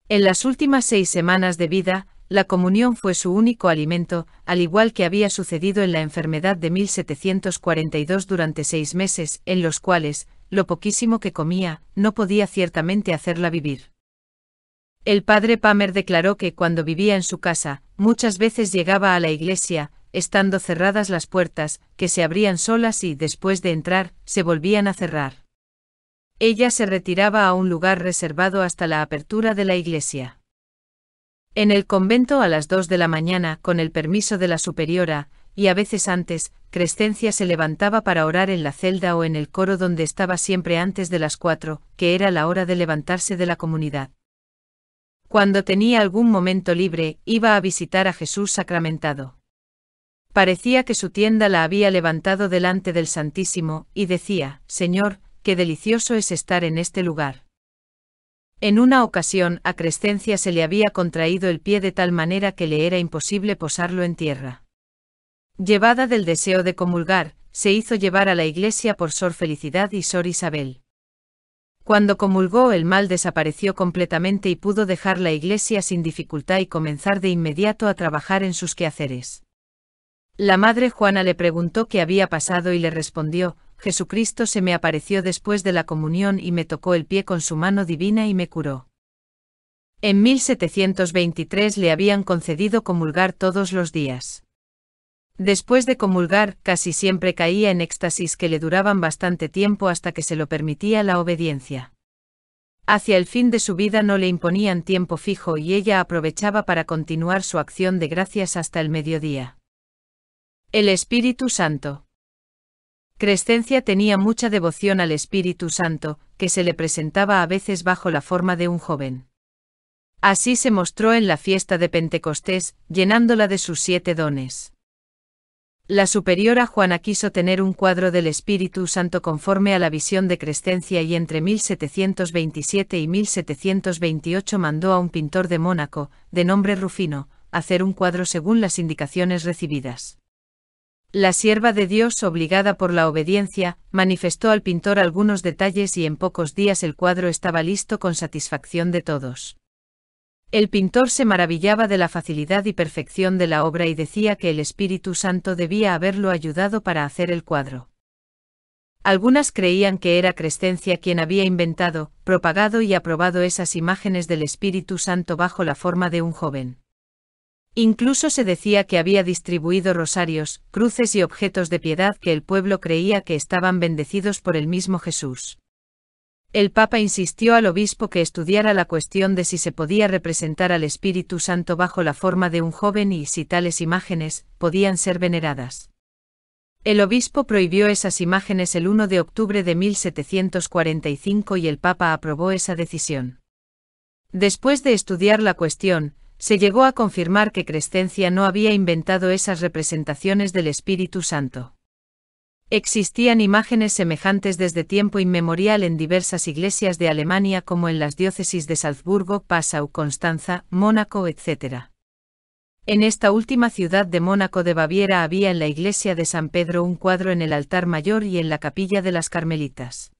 En las últimas seis semanas de vida, la comunión fue su único alimento, al igual que había sucedido en la enfermedad de 1742 durante seis meses, en los cuales, lo poquísimo que comía, no podía ciertamente hacerla vivir. El padre Palmer declaró que cuando vivía en su casa, muchas veces llegaba a la iglesia, estando cerradas las puertas, que se abrían solas y, después de entrar, se volvían a cerrar ella se retiraba a un lugar reservado hasta la apertura de la iglesia. En el convento a las dos de la mañana, con el permiso de la superiora, y a veces antes, Crescencia se levantaba para orar en la celda o en el coro donde estaba siempre antes de las cuatro, que era la hora de levantarse de la comunidad. Cuando tenía algún momento libre, iba a visitar a Jesús sacramentado. Parecía que su tienda la había levantado delante del Santísimo, y decía, Señor, qué delicioso es estar en este lugar. En una ocasión a Crescencia se le había contraído el pie de tal manera que le era imposible posarlo en tierra. Llevada del deseo de comulgar, se hizo llevar a la iglesia por Sor Felicidad y Sor Isabel. Cuando comulgó el mal desapareció completamente y pudo dejar la iglesia sin dificultad y comenzar de inmediato a trabajar en sus quehaceres. La madre Juana le preguntó qué había pasado y le respondió, Jesucristo se me apareció después de la comunión y me tocó el pie con su mano divina y me curó. En 1723 le habían concedido comulgar todos los días. Después de comulgar, casi siempre caía en éxtasis que le duraban bastante tiempo hasta que se lo permitía la obediencia. Hacia el fin de su vida no le imponían tiempo fijo y ella aprovechaba para continuar su acción de gracias hasta el mediodía. El Espíritu Santo. Crescencia tenía mucha devoción al Espíritu Santo, que se le presentaba a veces bajo la forma de un joven. Así se mostró en la fiesta de Pentecostés, llenándola de sus siete dones. La superiora Juana quiso tener un cuadro del Espíritu Santo conforme a la visión de Crescencia y entre 1727 y 1728 mandó a un pintor de Mónaco, de nombre Rufino, hacer un cuadro según las indicaciones recibidas. La sierva de Dios, obligada por la obediencia, manifestó al pintor algunos detalles y en pocos días el cuadro estaba listo con satisfacción de todos. El pintor se maravillaba de la facilidad y perfección de la obra y decía que el Espíritu Santo debía haberlo ayudado para hacer el cuadro. Algunas creían que era Crescencia quien había inventado, propagado y aprobado esas imágenes del Espíritu Santo bajo la forma de un joven. Incluso se decía que había distribuido rosarios, cruces y objetos de piedad que el pueblo creía que estaban bendecidos por el mismo Jesús. El Papa insistió al obispo que estudiara la cuestión de si se podía representar al Espíritu Santo bajo la forma de un joven y si tales imágenes podían ser veneradas. El obispo prohibió esas imágenes el 1 de octubre de 1745 y el Papa aprobó esa decisión. Después de estudiar la cuestión, se llegó a confirmar que Crescencia no había inventado esas representaciones del Espíritu Santo. Existían imágenes semejantes desde tiempo inmemorial en diversas iglesias de Alemania como en las diócesis de Salzburgo, Passau, Constanza, Mónaco, etc. En esta última ciudad de Mónaco de Baviera había en la iglesia de San Pedro un cuadro en el altar mayor y en la capilla de las Carmelitas.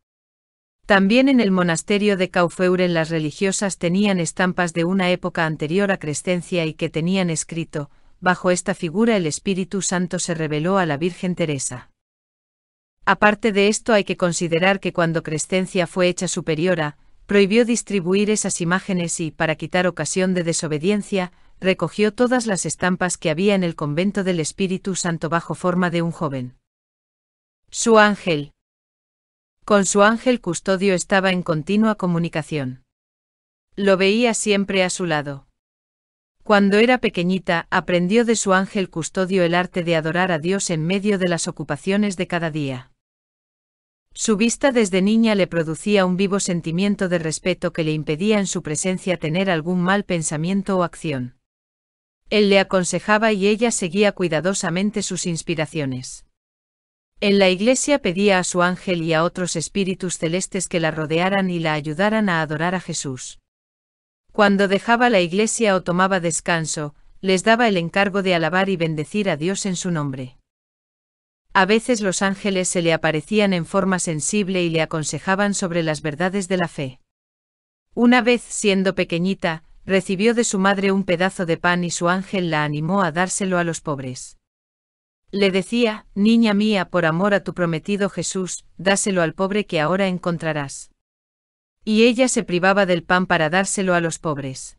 También en el monasterio de Caufeuren las religiosas tenían estampas de una época anterior a Crescencia y que tenían escrito, bajo esta figura el Espíritu Santo se reveló a la Virgen Teresa. Aparte de esto hay que considerar que cuando Crescencia fue hecha superiora, prohibió distribuir esas imágenes y, para quitar ocasión de desobediencia, recogió todas las estampas que había en el convento del Espíritu Santo bajo forma de un joven. Su ángel, con su ángel custodio estaba en continua comunicación. Lo veía siempre a su lado. Cuando era pequeñita, aprendió de su ángel custodio el arte de adorar a Dios en medio de las ocupaciones de cada día. Su vista desde niña le producía un vivo sentimiento de respeto que le impedía en su presencia tener algún mal pensamiento o acción. Él le aconsejaba y ella seguía cuidadosamente sus inspiraciones. En la iglesia pedía a su ángel y a otros espíritus celestes que la rodearan y la ayudaran a adorar a Jesús. Cuando dejaba la iglesia o tomaba descanso, les daba el encargo de alabar y bendecir a Dios en su nombre. A veces los ángeles se le aparecían en forma sensible y le aconsejaban sobre las verdades de la fe. Una vez, siendo pequeñita, recibió de su madre un pedazo de pan y su ángel la animó a dárselo a los pobres. Le decía, Niña mía, por amor a tu prometido Jesús, dáselo al pobre que ahora encontrarás. Y ella se privaba del pan para dárselo a los pobres.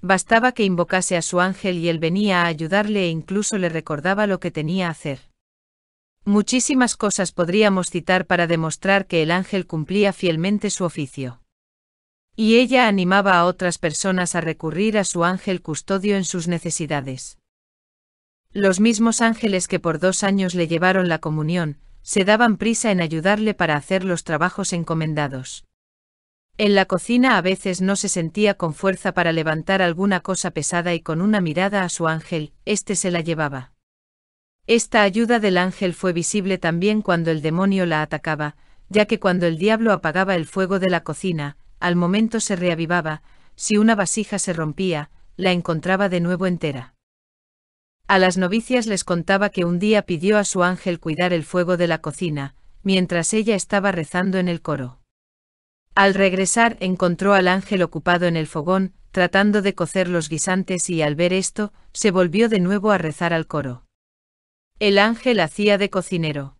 Bastaba que invocase a su ángel y él venía a ayudarle e incluso le recordaba lo que tenía hacer. Muchísimas cosas podríamos citar para demostrar que el ángel cumplía fielmente su oficio. Y ella animaba a otras personas a recurrir a su ángel custodio en sus necesidades. Los mismos ángeles que por dos años le llevaron la comunión, se daban prisa en ayudarle para hacer los trabajos encomendados. En la cocina a veces no se sentía con fuerza para levantar alguna cosa pesada y con una mirada a su ángel, éste se la llevaba. Esta ayuda del ángel fue visible también cuando el demonio la atacaba, ya que cuando el diablo apagaba el fuego de la cocina, al momento se reavivaba, si una vasija se rompía, la encontraba de nuevo entera. A las novicias les contaba que un día pidió a su ángel cuidar el fuego de la cocina, mientras ella estaba rezando en el coro. Al regresar encontró al ángel ocupado en el fogón, tratando de cocer los guisantes y al ver esto, se volvió de nuevo a rezar al coro. El ángel hacía de cocinero.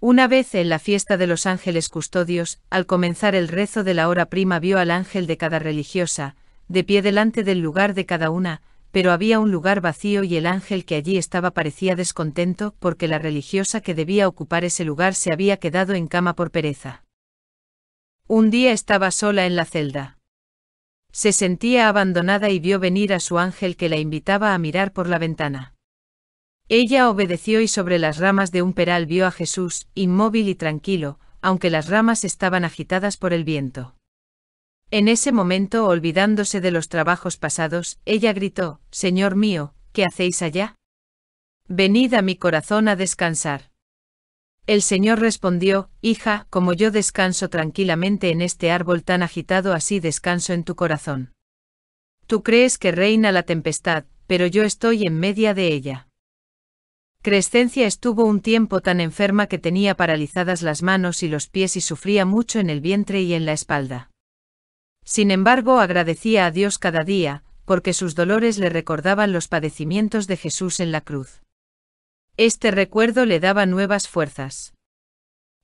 Una vez en la fiesta de los ángeles custodios, al comenzar el rezo de la hora prima vio al ángel de cada religiosa, de pie delante del lugar de cada una, pero había un lugar vacío y el ángel que allí estaba parecía descontento porque la religiosa que debía ocupar ese lugar se había quedado en cama por pereza. Un día estaba sola en la celda. Se sentía abandonada y vio venir a su ángel que la invitaba a mirar por la ventana. Ella obedeció y sobre las ramas de un peral vio a Jesús, inmóvil y tranquilo, aunque las ramas estaban agitadas por el viento. En ese momento, olvidándose de los trabajos pasados, ella gritó, Señor mío, ¿qué hacéis allá? Venid a mi corazón a descansar. El Señor respondió, Hija, como yo descanso tranquilamente en este árbol tan agitado, así descanso en tu corazón. Tú crees que reina la tempestad, pero yo estoy en media de ella. Crescencia estuvo un tiempo tan enferma que tenía paralizadas las manos y los pies y sufría mucho en el vientre y en la espalda. Sin embargo, agradecía a Dios cada día, porque sus dolores le recordaban los padecimientos de Jesús en la cruz. Este recuerdo le daba nuevas fuerzas.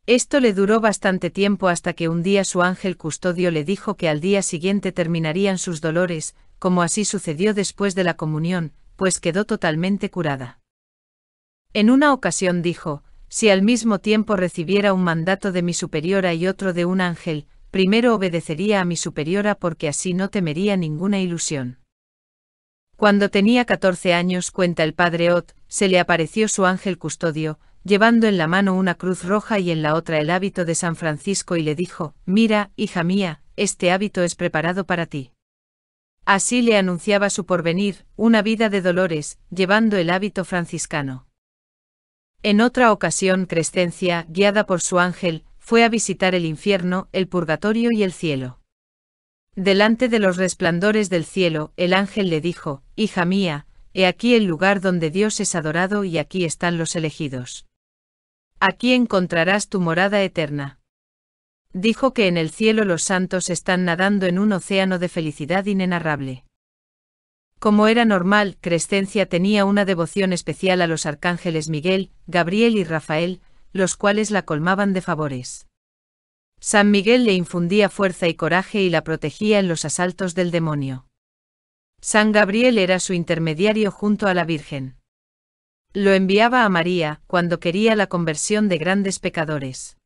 Esto le duró bastante tiempo hasta que un día su ángel custodio le dijo que al día siguiente terminarían sus dolores, como así sucedió después de la comunión, pues quedó totalmente curada. En una ocasión dijo, si al mismo tiempo recibiera un mandato de mi superiora y otro de un ángel, primero obedecería a mi superiora porque así no temería ninguna ilusión. Cuando tenía 14 años, cuenta el padre Ott, se le apareció su ángel custodio, llevando en la mano una cruz roja y en la otra el hábito de San Francisco y le dijo, Mira, hija mía, este hábito es preparado para ti. Así le anunciaba su porvenir, una vida de dolores, llevando el hábito franciscano. En otra ocasión, Crescencia, guiada por su ángel, fue a visitar el infierno, el purgatorio y el cielo. Delante de los resplandores del cielo, el ángel le dijo, Hija mía, he aquí el lugar donde Dios es adorado y aquí están los elegidos. Aquí encontrarás tu morada eterna. Dijo que en el cielo los santos están nadando en un océano de felicidad inenarrable. Como era normal, Crescencia tenía una devoción especial a los arcángeles Miguel, Gabriel y Rafael, los cuales la colmaban de favores. San Miguel le infundía fuerza y coraje y la protegía en los asaltos del demonio. San Gabriel era su intermediario junto a la Virgen. Lo enviaba a María cuando quería la conversión de grandes pecadores.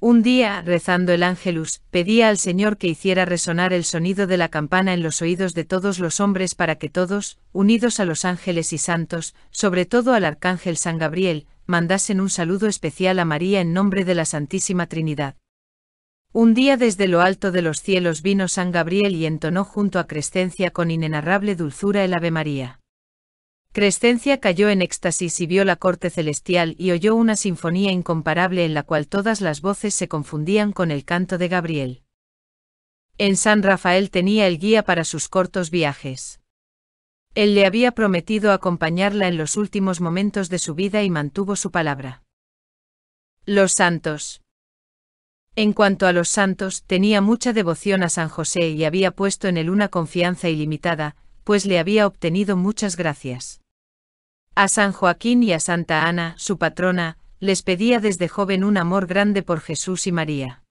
Un día, rezando el ángelus, pedía al Señor que hiciera resonar el sonido de la campana en los oídos de todos los hombres para que todos, unidos a los ángeles y santos, sobre todo al arcángel San Gabriel, mandasen un saludo especial a María en nombre de la Santísima Trinidad. Un día desde lo alto de los cielos vino San Gabriel y entonó junto a Crescencia con inenarrable dulzura el Ave María. Crescencia cayó en éxtasis y vio la corte celestial y oyó una sinfonía incomparable en la cual todas las voces se confundían con el canto de Gabriel. En San Rafael tenía el guía para sus cortos viajes. Él le había prometido acompañarla en los últimos momentos de su vida y mantuvo su palabra. Los santos. En cuanto a los santos, tenía mucha devoción a San José y había puesto en él una confianza ilimitada, pues le había obtenido muchas gracias. A San Joaquín y a Santa Ana, su patrona, les pedía desde joven un amor grande por Jesús y María.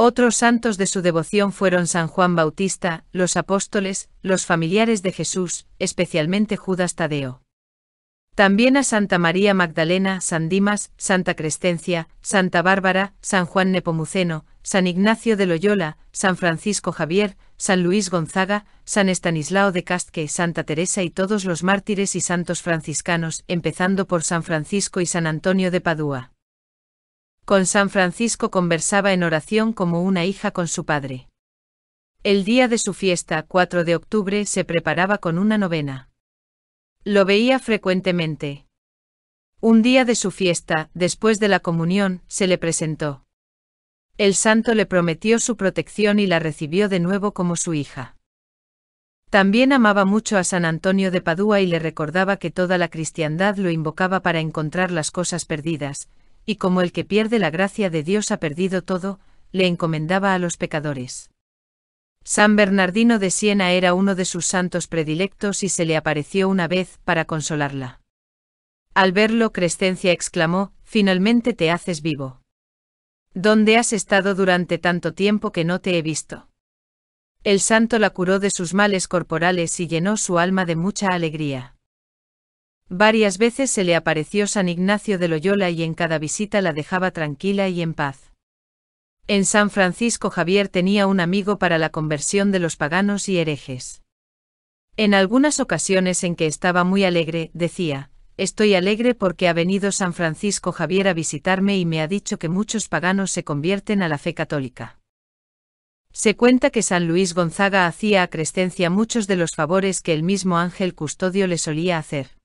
Otros santos de su devoción fueron San Juan Bautista, los apóstoles, los familiares de Jesús, especialmente Judas Tadeo. También a Santa María Magdalena, San Dimas, Santa Crescencia, Santa Bárbara, San Juan Nepomuceno, San Ignacio de Loyola, San Francisco Javier, San Luis Gonzaga, San Estanislao de Castque, Santa Teresa y todos los mártires y santos franciscanos, empezando por San Francisco y San Antonio de Padua. Con San Francisco conversaba en oración como una hija con su padre. El día de su fiesta, 4 de octubre, se preparaba con una novena. Lo veía frecuentemente. Un día de su fiesta, después de la comunión, se le presentó. El santo le prometió su protección y la recibió de nuevo como su hija. También amaba mucho a San Antonio de Padua y le recordaba que toda la cristiandad lo invocaba para encontrar las cosas perdidas, y como el que pierde la gracia de Dios ha perdido todo, le encomendaba a los pecadores. San Bernardino de Siena era uno de sus santos predilectos y se le apareció una vez para consolarla. Al verlo, Crescencia exclamó, Finalmente te haces vivo. ¿Dónde has estado durante tanto tiempo que no te he visto? El santo la curó de sus males corporales y llenó su alma de mucha alegría. Varias veces se le apareció San Ignacio de Loyola y en cada visita la dejaba tranquila y en paz. En San Francisco Javier tenía un amigo para la conversión de los paganos y herejes. En algunas ocasiones en que estaba muy alegre, decía, Estoy alegre porque ha venido San Francisco Javier a visitarme y me ha dicho que muchos paganos se convierten a la fe católica. Se cuenta que San Luis Gonzaga hacía a Crescencia muchos de los favores que el mismo ángel custodio le solía hacer.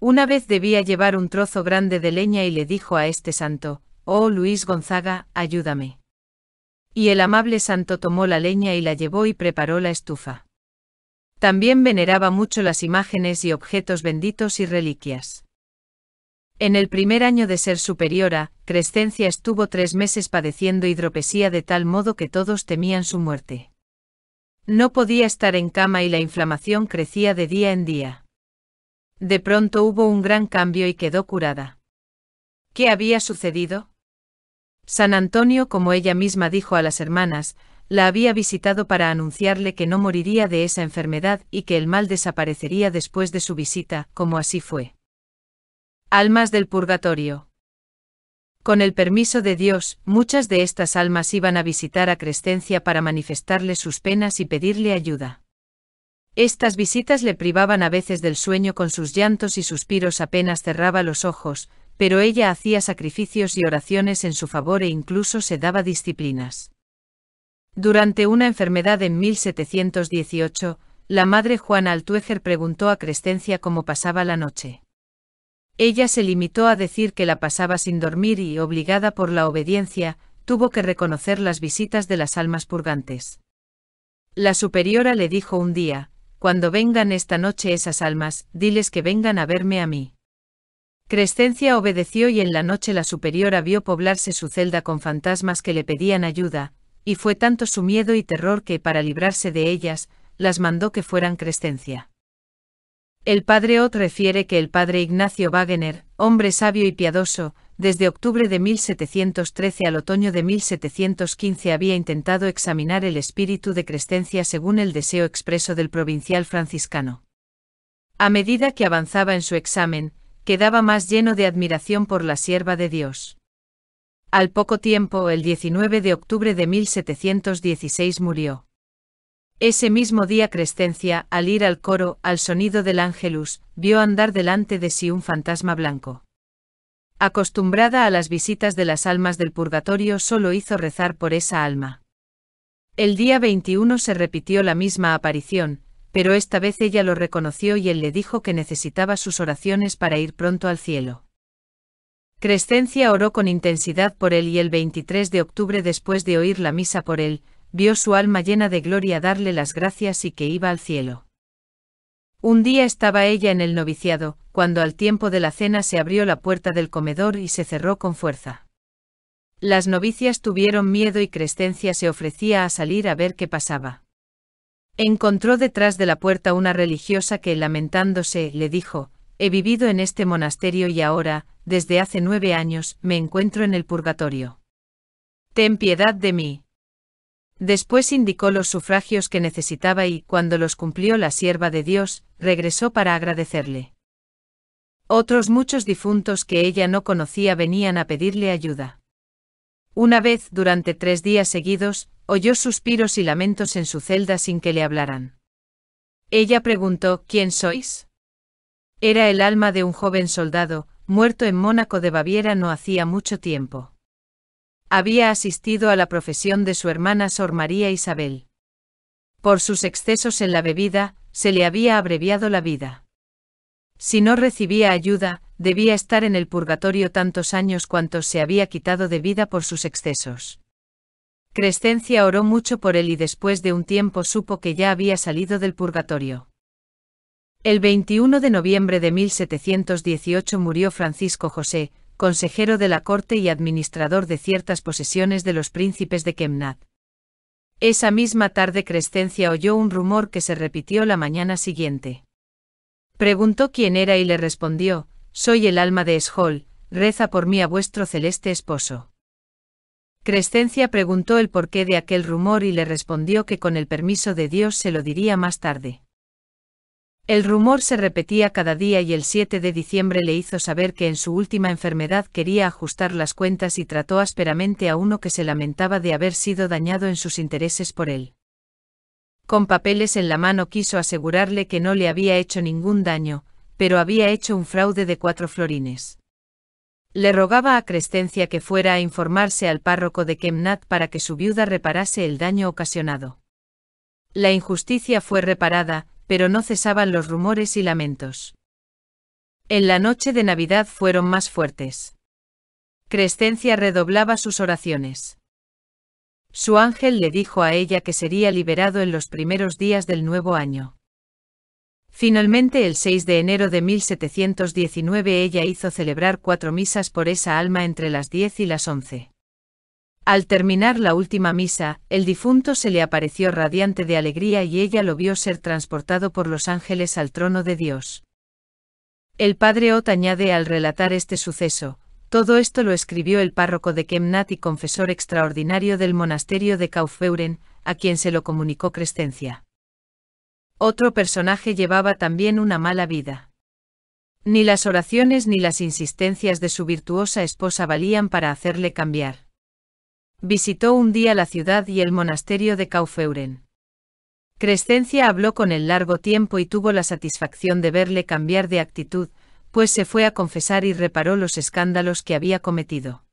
Una vez debía llevar un trozo grande de leña y le dijo a este santo, Oh Luis Gonzaga, ayúdame. Y el amable santo tomó la leña y la llevó y preparó la estufa. También veneraba mucho las imágenes y objetos benditos y reliquias. En el primer año de ser superiora, Crescencia estuvo tres meses padeciendo hidropesía de tal modo que todos temían su muerte. No podía estar en cama y la inflamación crecía de día en día. De pronto hubo un gran cambio y quedó curada. ¿Qué había sucedido? San Antonio, como ella misma dijo a las hermanas, la había visitado para anunciarle que no moriría de esa enfermedad y que el mal desaparecería después de su visita, como así fue. Almas del Purgatorio. Con el permiso de Dios, muchas de estas almas iban a visitar a Crescencia para manifestarle sus penas y pedirle ayuda. Estas visitas le privaban a veces del sueño con sus llantos y suspiros apenas cerraba los ojos, pero ella hacía sacrificios y oraciones en su favor e incluso se daba disciplinas. Durante una enfermedad en 1718, la madre Juana Altueger preguntó a Crescencia cómo pasaba la noche. Ella se limitó a decir que la pasaba sin dormir y, obligada por la obediencia, tuvo que reconocer las visitas de las almas purgantes. La superiora le dijo un día, cuando vengan esta noche esas almas, diles que vengan a verme a mí. Crescencia obedeció y en la noche la superiora vio poblarse su celda con fantasmas que le pedían ayuda, y fue tanto su miedo y terror que, para librarse de ellas, las mandó que fueran Crescencia. El padre Ot refiere que el padre Ignacio Wagener, hombre sabio y piadoso, desde octubre de 1713 al otoño de 1715 había intentado examinar el espíritu de Crescencia según el deseo expreso del provincial franciscano. A medida que avanzaba en su examen, quedaba más lleno de admiración por la sierva de Dios. Al poco tiempo, el 19 de octubre de 1716 murió. Ese mismo día Crescencia, al ir al coro, al sonido del ángelus, vio andar delante de sí un fantasma blanco acostumbrada a las visitas de las almas del purgatorio, solo hizo rezar por esa alma. El día 21 se repitió la misma aparición, pero esta vez ella lo reconoció y él le dijo que necesitaba sus oraciones para ir pronto al cielo. Crescencia oró con intensidad por él y el 23 de octubre después de oír la misa por él, vio su alma llena de gloria darle las gracias y que iba al cielo. Un día estaba ella en el noviciado, cuando al tiempo de la cena se abrió la puerta del comedor y se cerró con fuerza. Las novicias tuvieron miedo y Crescencia se ofrecía a salir a ver qué pasaba. Encontró detrás de la puerta una religiosa que, lamentándose, le dijo, He vivido en este monasterio y ahora, desde hace nueve años, me encuentro en el purgatorio. Ten piedad de mí. Después indicó los sufragios que necesitaba y, cuando los cumplió la sierva de Dios, regresó para agradecerle. Otros muchos difuntos que ella no conocía venían a pedirle ayuda. Una vez, durante tres días seguidos, oyó suspiros y lamentos en su celda sin que le hablaran. Ella preguntó, ¿quién sois? Era el alma de un joven soldado, muerto en Mónaco de Baviera no hacía mucho tiempo. Había asistido a la profesión de su hermana Sor María Isabel. Por sus excesos en la bebida, se le había abreviado la vida. Si no recibía ayuda, debía estar en el purgatorio tantos años cuantos se había quitado de vida por sus excesos. Crescencia oró mucho por él y después de un tiempo supo que ya había salido del purgatorio. El 21 de noviembre de 1718 murió Francisco José, consejero de la corte y administrador de ciertas posesiones de los príncipes de Kemnat. Esa misma tarde Crescencia oyó un rumor que se repitió la mañana siguiente. Preguntó quién era y le respondió, Soy el alma de Eshol, reza por mí a vuestro celeste esposo. Crescencia preguntó el porqué de aquel rumor y le respondió que con el permiso de Dios se lo diría más tarde. El rumor se repetía cada día y el 7 de diciembre le hizo saber que en su última enfermedad quería ajustar las cuentas y trató ásperamente a uno que se lamentaba de haber sido dañado en sus intereses por él. Con papeles en la mano quiso asegurarle que no le había hecho ningún daño, pero había hecho un fraude de cuatro florines. Le rogaba a Crescencia que fuera a informarse al párroco de Kemnat para que su viuda reparase el daño ocasionado. La injusticia fue reparada, pero no cesaban los rumores y lamentos. En la noche de Navidad fueron más fuertes. Crescencia redoblaba sus oraciones. Su ángel le dijo a ella que sería liberado en los primeros días del nuevo año. Finalmente, el 6 de enero de 1719 ella hizo celebrar cuatro misas por esa alma entre las 10 y las 11. Al terminar la última misa, el difunto se le apareció radiante de alegría y ella lo vio ser transportado por los ángeles al trono de Dios. El padre Ot añade al relatar este suceso, todo esto lo escribió el párroco de Kemnat y confesor extraordinario del monasterio de Caufeuren, a quien se lo comunicó Crescencia. Otro personaje llevaba también una mala vida. Ni las oraciones ni las insistencias de su virtuosa esposa valían para hacerle cambiar. Visitó un día la ciudad y el monasterio de Caufeuren. Crescencia habló con él largo tiempo y tuvo la satisfacción de verle cambiar de actitud, pues se fue a confesar y reparó los escándalos que había cometido.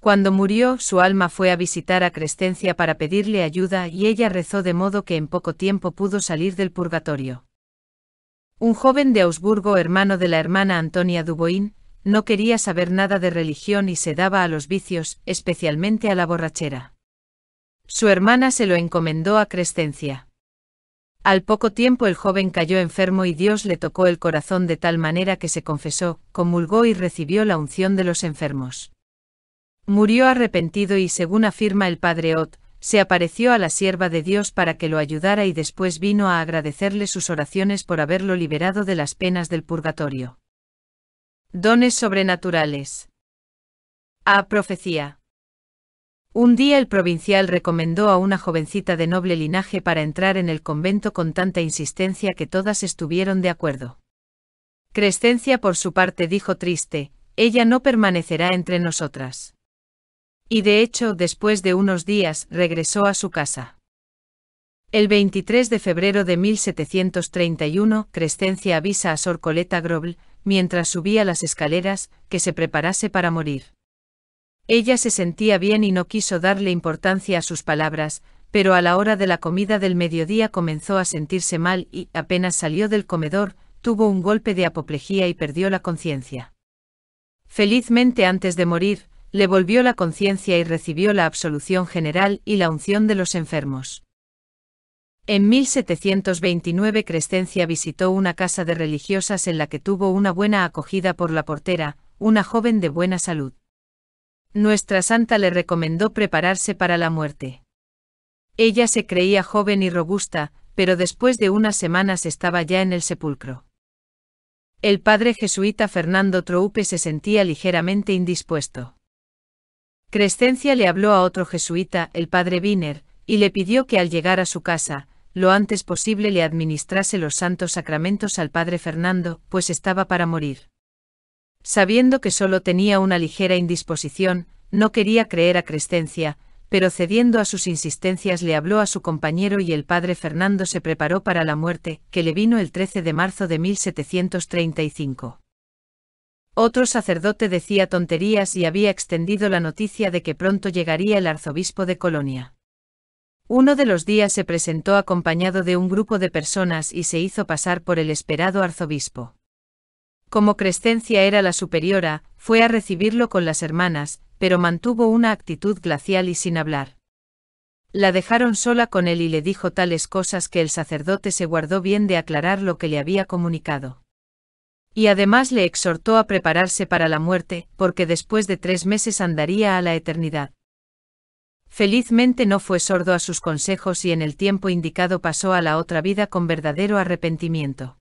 Cuando murió, su alma fue a visitar a Crescencia para pedirle ayuda y ella rezó de modo que en poco tiempo pudo salir del purgatorio. Un joven de Augsburgo, hermano de la hermana Antonia Duboin, no quería saber nada de religión y se daba a los vicios, especialmente a la borrachera. Su hermana se lo encomendó a Crescencia. Al poco tiempo el joven cayó enfermo y Dios le tocó el corazón de tal manera que se confesó, comulgó y recibió la unción de los enfermos. Murió arrepentido y según afirma el padre Ott, se apareció a la sierva de Dios para que lo ayudara y después vino a agradecerle sus oraciones por haberlo liberado de las penas del purgatorio. Dones sobrenaturales. A profecía. Un día el provincial recomendó a una jovencita de noble linaje para entrar en el convento con tanta insistencia que todas estuvieron de acuerdo. Crescencia por su parte dijo triste, ella no permanecerá entre nosotras. Y de hecho, después de unos días, regresó a su casa. El 23 de febrero de 1731, Crescencia avisa a Sor Coleta Grobl, mientras subía las escaleras, que se preparase para morir. Ella se sentía bien y no quiso darle importancia a sus palabras, pero a la hora de la comida del mediodía comenzó a sentirse mal y, apenas salió del comedor, tuvo un golpe de apoplejía y perdió la conciencia. Felizmente antes de morir, le volvió la conciencia y recibió la absolución general y la unción de los enfermos. En 1729 Crescencia visitó una casa de religiosas en la que tuvo una buena acogida por la portera, una joven de buena salud. Nuestra santa le recomendó prepararse para la muerte. Ella se creía joven y robusta, pero después de unas semanas estaba ya en el sepulcro. El padre jesuita Fernando Troupe se sentía ligeramente indispuesto. Crescencia le habló a otro jesuita, el padre Wiener, y le pidió que al llegar a su casa, lo antes posible le administrase los santos sacramentos al padre Fernando, pues estaba para morir. Sabiendo que solo tenía una ligera indisposición, no quería creer a Crescencia, pero cediendo a sus insistencias le habló a su compañero y el padre Fernando se preparó para la muerte, que le vino el 13 de marzo de 1735. Otro sacerdote decía tonterías y había extendido la noticia de que pronto llegaría el arzobispo de Colonia. Uno de los días se presentó acompañado de un grupo de personas y se hizo pasar por el esperado arzobispo. Como Crescencia era la superiora, fue a recibirlo con las hermanas, pero mantuvo una actitud glacial y sin hablar. La dejaron sola con él y le dijo tales cosas que el sacerdote se guardó bien de aclarar lo que le había comunicado. Y además le exhortó a prepararse para la muerte, porque después de tres meses andaría a la eternidad. Felizmente no fue sordo a sus consejos y en el tiempo indicado pasó a la otra vida con verdadero arrepentimiento.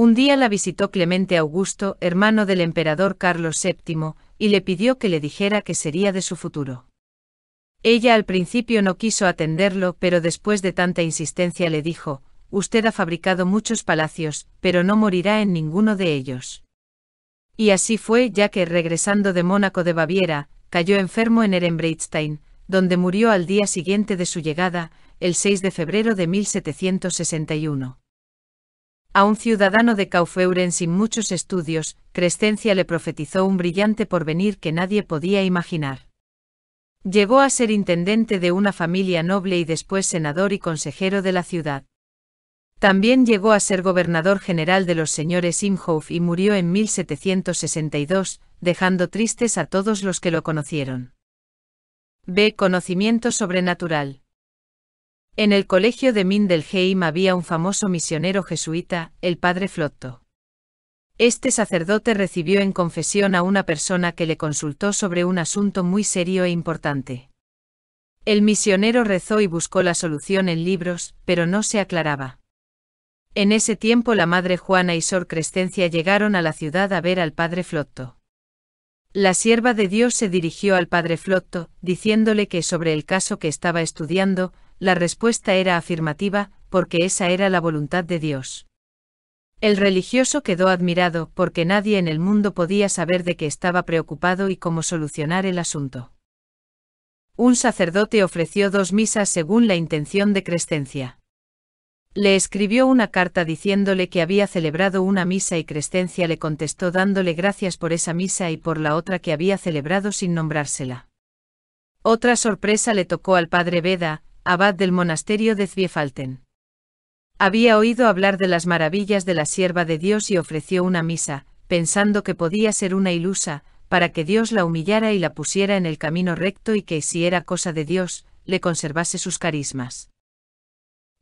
Un día la visitó Clemente Augusto, hermano del emperador Carlos VII, y le pidió que le dijera qué sería de su futuro. Ella al principio no quiso atenderlo, pero después de tanta insistencia le dijo, Usted ha fabricado muchos palacios, pero no morirá en ninguno de ellos. Y así fue, ya que regresando de Mónaco de Baviera, cayó enfermo en Erembreitstein, donde murió al día siguiente de su llegada, el 6 de febrero de 1761. A un ciudadano de Caufeuren sin muchos estudios, Crescencia le profetizó un brillante porvenir que nadie podía imaginar. Llegó a ser intendente de una familia noble y después senador y consejero de la ciudad. También llegó a ser gobernador general de los señores Imhof y murió en 1762, dejando tristes a todos los que lo conocieron. B. Conocimiento sobrenatural. En el colegio de Mindelheim había un famoso misionero jesuita, el padre Flotto. Este sacerdote recibió en confesión a una persona que le consultó sobre un asunto muy serio e importante. El misionero rezó y buscó la solución en libros, pero no se aclaraba. En ese tiempo la madre Juana y Sor Crescencia llegaron a la ciudad a ver al padre Flotto. La sierva de Dios se dirigió al padre Flotto, diciéndole que sobre el caso que estaba estudiando, la respuesta era afirmativa, porque esa era la voluntad de Dios. El religioso quedó admirado, porque nadie en el mundo podía saber de qué estaba preocupado y cómo solucionar el asunto. Un sacerdote ofreció dos misas según la intención de Crescencia. Le escribió una carta diciéndole que había celebrado una misa y Crescencia le contestó dándole gracias por esa misa y por la otra que había celebrado sin nombrársela. Otra sorpresa le tocó al padre Veda, abad del monasterio de Zwiefalten. Había oído hablar de las maravillas de la sierva de Dios y ofreció una misa, pensando que podía ser una ilusa, para que Dios la humillara y la pusiera en el camino recto y que, si era cosa de Dios, le conservase sus carismas.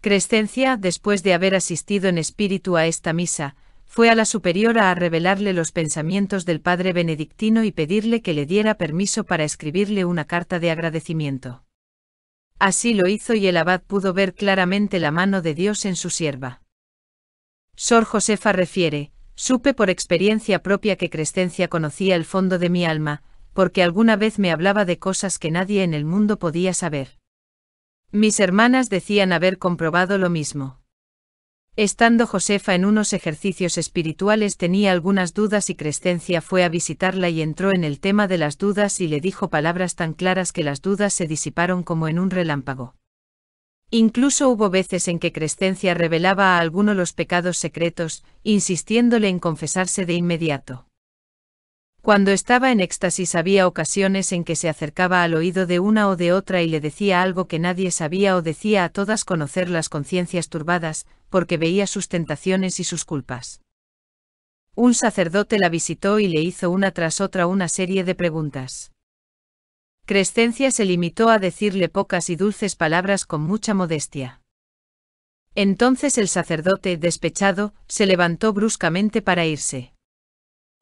Crescencia, después de haber asistido en espíritu a esta misa, fue a la superiora a revelarle los pensamientos del padre benedictino y pedirle que le diera permiso para escribirle una carta de agradecimiento. Así lo hizo y el abad pudo ver claramente la mano de Dios en su sierva. Sor Josefa refiere, supe por experiencia propia que Crescencia conocía el fondo de mi alma, porque alguna vez me hablaba de cosas que nadie en el mundo podía saber. Mis hermanas decían haber comprobado lo mismo. Estando Josefa en unos ejercicios espirituales tenía algunas dudas y Crescencia fue a visitarla y entró en el tema de las dudas y le dijo palabras tan claras que las dudas se disiparon como en un relámpago. Incluso hubo veces en que Crescencia revelaba a alguno los pecados secretos, insistiéndole en confesarse de inmediato. Cuando estaba en éxtasis había ocasiones en que se acercaba al oído de una o de otra y le decía algo que nadie sabía o decía a todas conocer las conciencias turbadas, porque veía sus tentaciones y sus culpas. Un sacerdote la visitó y le hizo una tras otra una serie de preguntas. Crescencia se limitó a decirle pocas y dulces palabras con mucha modestia. Entonces el sacerdote, despechado, se levantó bruscamente para irse.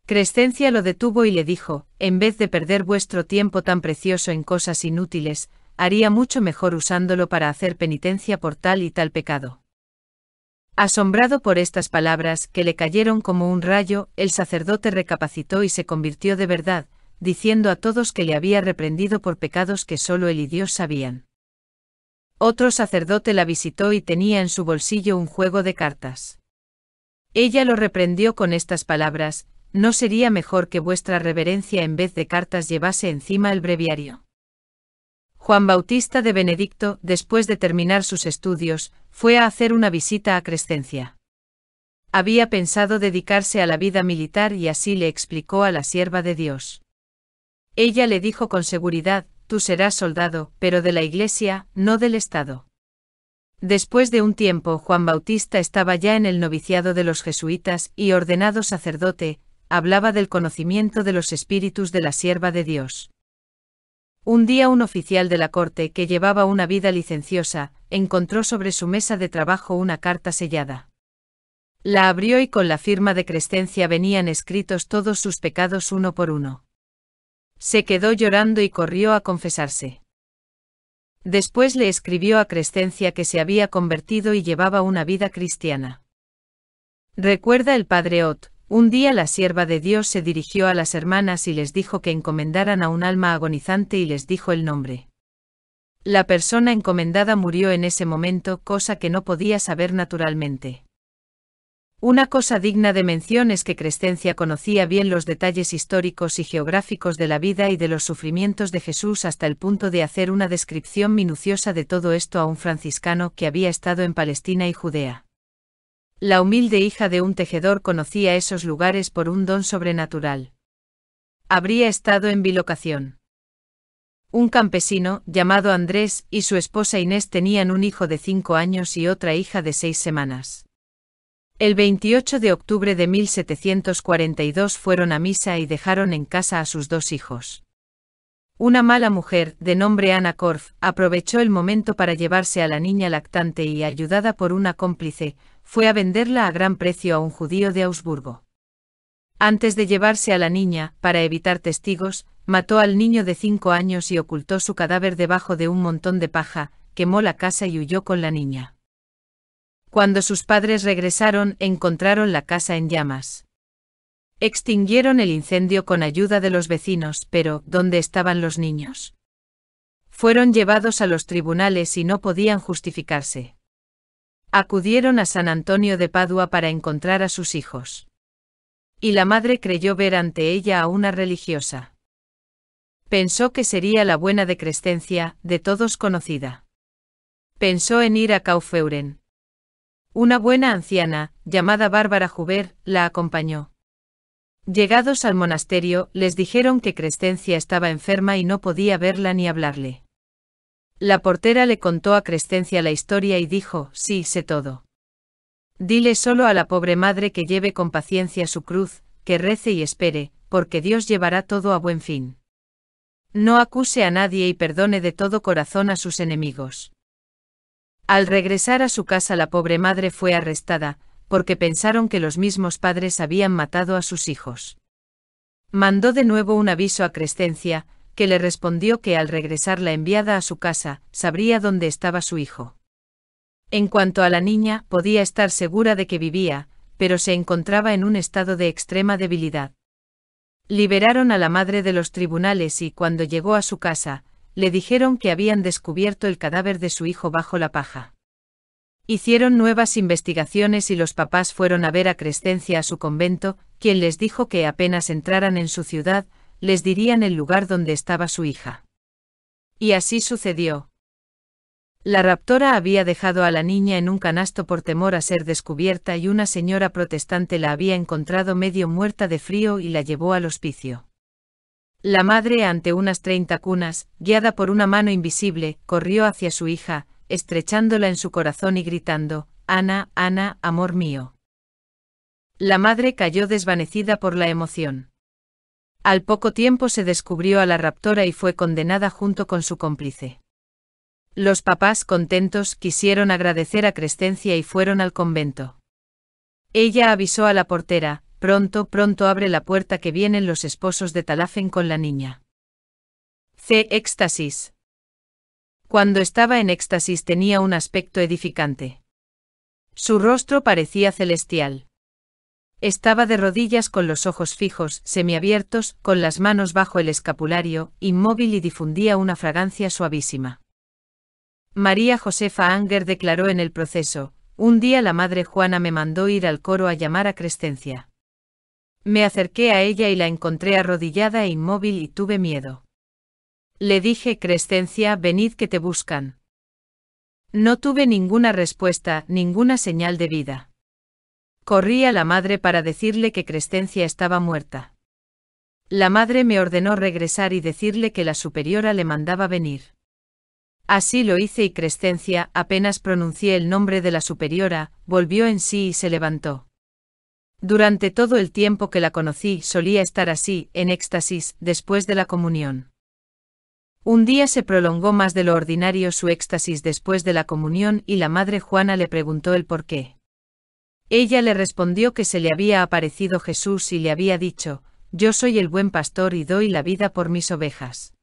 Crescencia lo detuvo y le dijo, en vez de perder vuestro tiempo tan precioso en cosas inútiles, haría mucho mejor usándolo para hacer penitencia por tal y tal pecado. Asombrado por estas palabras que le cayeron como un rayo, el sacerdote recapacitó y se convirtió de verdad, diciendo a todos que le había reprendido por pecados que solo él y Dios sabían. Otro sacerdote la visitó y tenía en su bolsillo un juego de cartas. Ella lo reprendió con estas palabras, ¿No sería mejor que vuestra reverencia en vez de cartas llevase encima el breviario? Juan Bautista de Benedicto, después de terminar sus estudios, fue a hacer una visita a Crescencia. Había pensado dedicarse a la vida militar y así le explicó a la sierva de Dios. Ella le dijo con seguridad, tú serás soldado, pero de la Iglesia, no del Estado. Después de un tiempo Juan Bautista estaba ya en el noviciado de los jesuitas y ordenado sacerdote, hablaba del conocimiento de los espíritus de la sierva de Dios. Un día un oficial de la corte que llevaba una vida licenciosa, encontró sobre su mesa de trabajo una carta sellada. La abrió y con la firma de Crescencia venían escritos todos sus pecados uno por uno. Se quedó llorando y corrió a confesarse. Después le escribió a Crescencia que se había convertido y llevaba una vida cristiana. Recuerda el padre Ott, un día la sierva de Dios se dirigió a las hermanas y les dijo que encomendaran a un alma agonizante y les dijo el nombre. La persona encomendada murió en ese momento, cosa que no podía saber naturalmente. Una cosa digna de mención es que Crescencia conocía bien los detalles históricos y geográficos de la vida y de los sufrimientos de Jesús hasta el punto de hacer una descripción minuciosa de todo esto a un franciscano que había estado en Palestina y Judea. La humilde hija de un tejedor conocía esos lugares por un don sobrenatural. Habría estado en bilocación. Un campesino, llamado Andrés, y su esposa Inés tenían un hijo de cinco años y otra hija de seis semanas. El 28 de octubre de 1742 fueron a misa y dejaron en casa a sus dos hijos. Una mala mujer, de nombre Ana Korf, aprovechó el momento para llevarse a la niña lactante y, ayudada por una cómplice, fue a venderla a gran precio a un judío de Augsburgo. Antes de llevarse a la niña, para evitar testigos, mató al niño de cinco años y ocultó su cadáver debajo de un montón de paja, quemó la casa y huyó con la niña. Cuando sus padres regresaron, encontraron la casa en llamas. Extinguieron el incendio con ayuda de los vecinos, pero ¿dónde estaban los niños? Fueron llevados a los tribunales y no podían justificarse acudieron a San Antonio de Padua para encontrar a sus hijos. Y la madre creyó ver ante ella a una religiosa. Pensó que sería la buena de Crescencia, de todos conocida. Pensó en ir a Caufeuren. Una buena anciana, llamada Bárbara Juber, la acompañó. Llegados al monasterio, les dijeron que Crescencia estaba enferma y no podía verla ni hablarle. La portera le contó a Crescencia la historia y dijo, sí, sé todo. Dile solo a la pobre madre que lleve con paciencia su cruz, que rece y espere, porque Dios llevará todo a buen fin. No acuse a nadie y perdone de todo corazón a sus enemigos. Al regresar a su casa la pobre madre fue arrestada, porque pensaron que los mismos padres habían matado a sus hijos. Mandó de nuevo un aviso a Crescencia, que le respondió que al regresar la enviada a su casa, sabría dónde estaba su hijo. En cuanto a la niña, podía estar segura de que vivía, pero se encontraba en un estado de extrema debilidad. Liberaron a la madre de los tribunales y cuando llegó a su casa, le dijeron que habían descubierto el cadáver de su hijo bajo la paja. Hicieron nuevas investigaciones y los papás fueron a ver a Crescencia a su convento, quien les dijo que apenas entraran en su ciudad, les dirían el lugar donde estaba su hija. Y así sucedió. La raptora había dejado a la niña en un canasto por temor a ser descubierta y una señora protestante la había encontrado medio muerta de frío y la llevó al hospicio. La madre, ante unas treinta cunas, guiada por una mano invisible, corrió hacia su hija, estrechándola en su corazón y gritando, Ana, Ana, amor mío. La madre cayó desvanecida por la emoción. Al poco tiempo se descubrió a la raptora y fue condenada junto con su cómplice. Los papás contentos quisieron agradecer a Crescencia y fueron al convento. Ella avisó a la portera, pronto, pronto abre la puerta que vienen los esposos de Talafen con la niña. C. Éxtasis. Cuando estaba en éxtasis tenía un aspecto edificante. Su rostro parecía celestial. Estaba de rodillas con los ojos fijos, semiabiertos, con las manos bajo el escapulario, inmóvil y difundía una fragancia suavísima. María Josefa Anger declaró en el proceso, un día la madre Juana me mandó ir al coro a llamar a Crescencia. Me acerqué a ella y la encontré arrodillada e inmóvil y tuve miedo. Le dije, Crescencia, venid que te buscan. No tuve ninguna respuesta, ninguna señal de vida. Corrí a la madre para decirle que Crescencia estaba muerta. La madre me ordenó regresar y decirle que la superiora le mandaba venir. Así lo hice y Crescencia, apenas pronuncié el nombre de la superiora, volvió en sí y se levantó. Durante todo el tiempo que la conocí solía estar así, en éxtasis, después de la comunión. Un día se prolongó más de lo ordinario su éxtasis después de la comunión y la madre Juana le preguntó el por qué. Ella le respondió que se le había aparecido Jesús y le había dicho, Yo soy el buen pastor y doy la vida por mis ovejas.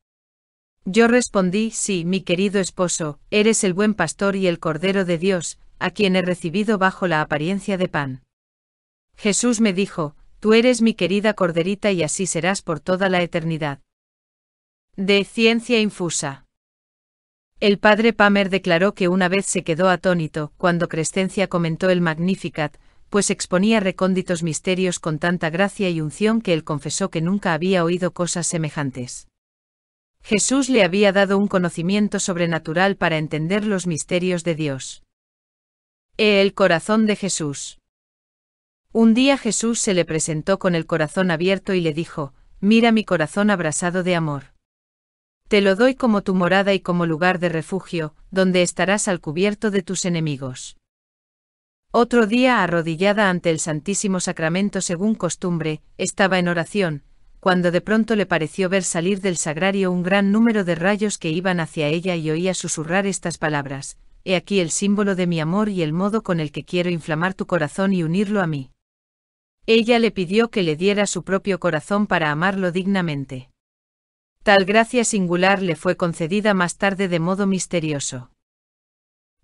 Yo respondí, Sí, mi querido esposo, eres el buen pastor y el Cordero de Dios, a quien he recibido bajo la apariencia de pan. Jesús me dijo, Tú eres mi querida corderita y así serás por toda la eternidad. De ciencia infusa. El padre Pamer declaró que una vez se quedó atónito cuando Crescencia comentó el Magnificat, pues exponía recónditos misterios con tanta gracia y unción que él confesó que nunca había oído cosas semejantes. Jesús le había dado un conocimiento sobrenatural para entender los misterios de Dios. E el corazón de Jesús. Un día Jesús se le presentó con el corazón abierto y le dijo, Mira mi corazón abrasado de amor. Te lo doy como tu morada y como lugar de refugio, donde estarás al cubierto de tus enemigos. Otro día, arrodillada ante el Santísimo Sacramento según costumbre, estaba en oración, cuando de pronto le pareció ver salir del sagrario un gran número de rayos que iban hacia ella y oía susurrar estas palabras, He aquí el símbolo de mi amor y el modo con el que quiero inflamar tu corazón y unirlo a mí. Ella le pidió que le diera su propio corazón para amarlo dignamente. Tal gracia singular le fue concedida más tarde de modo misterioso.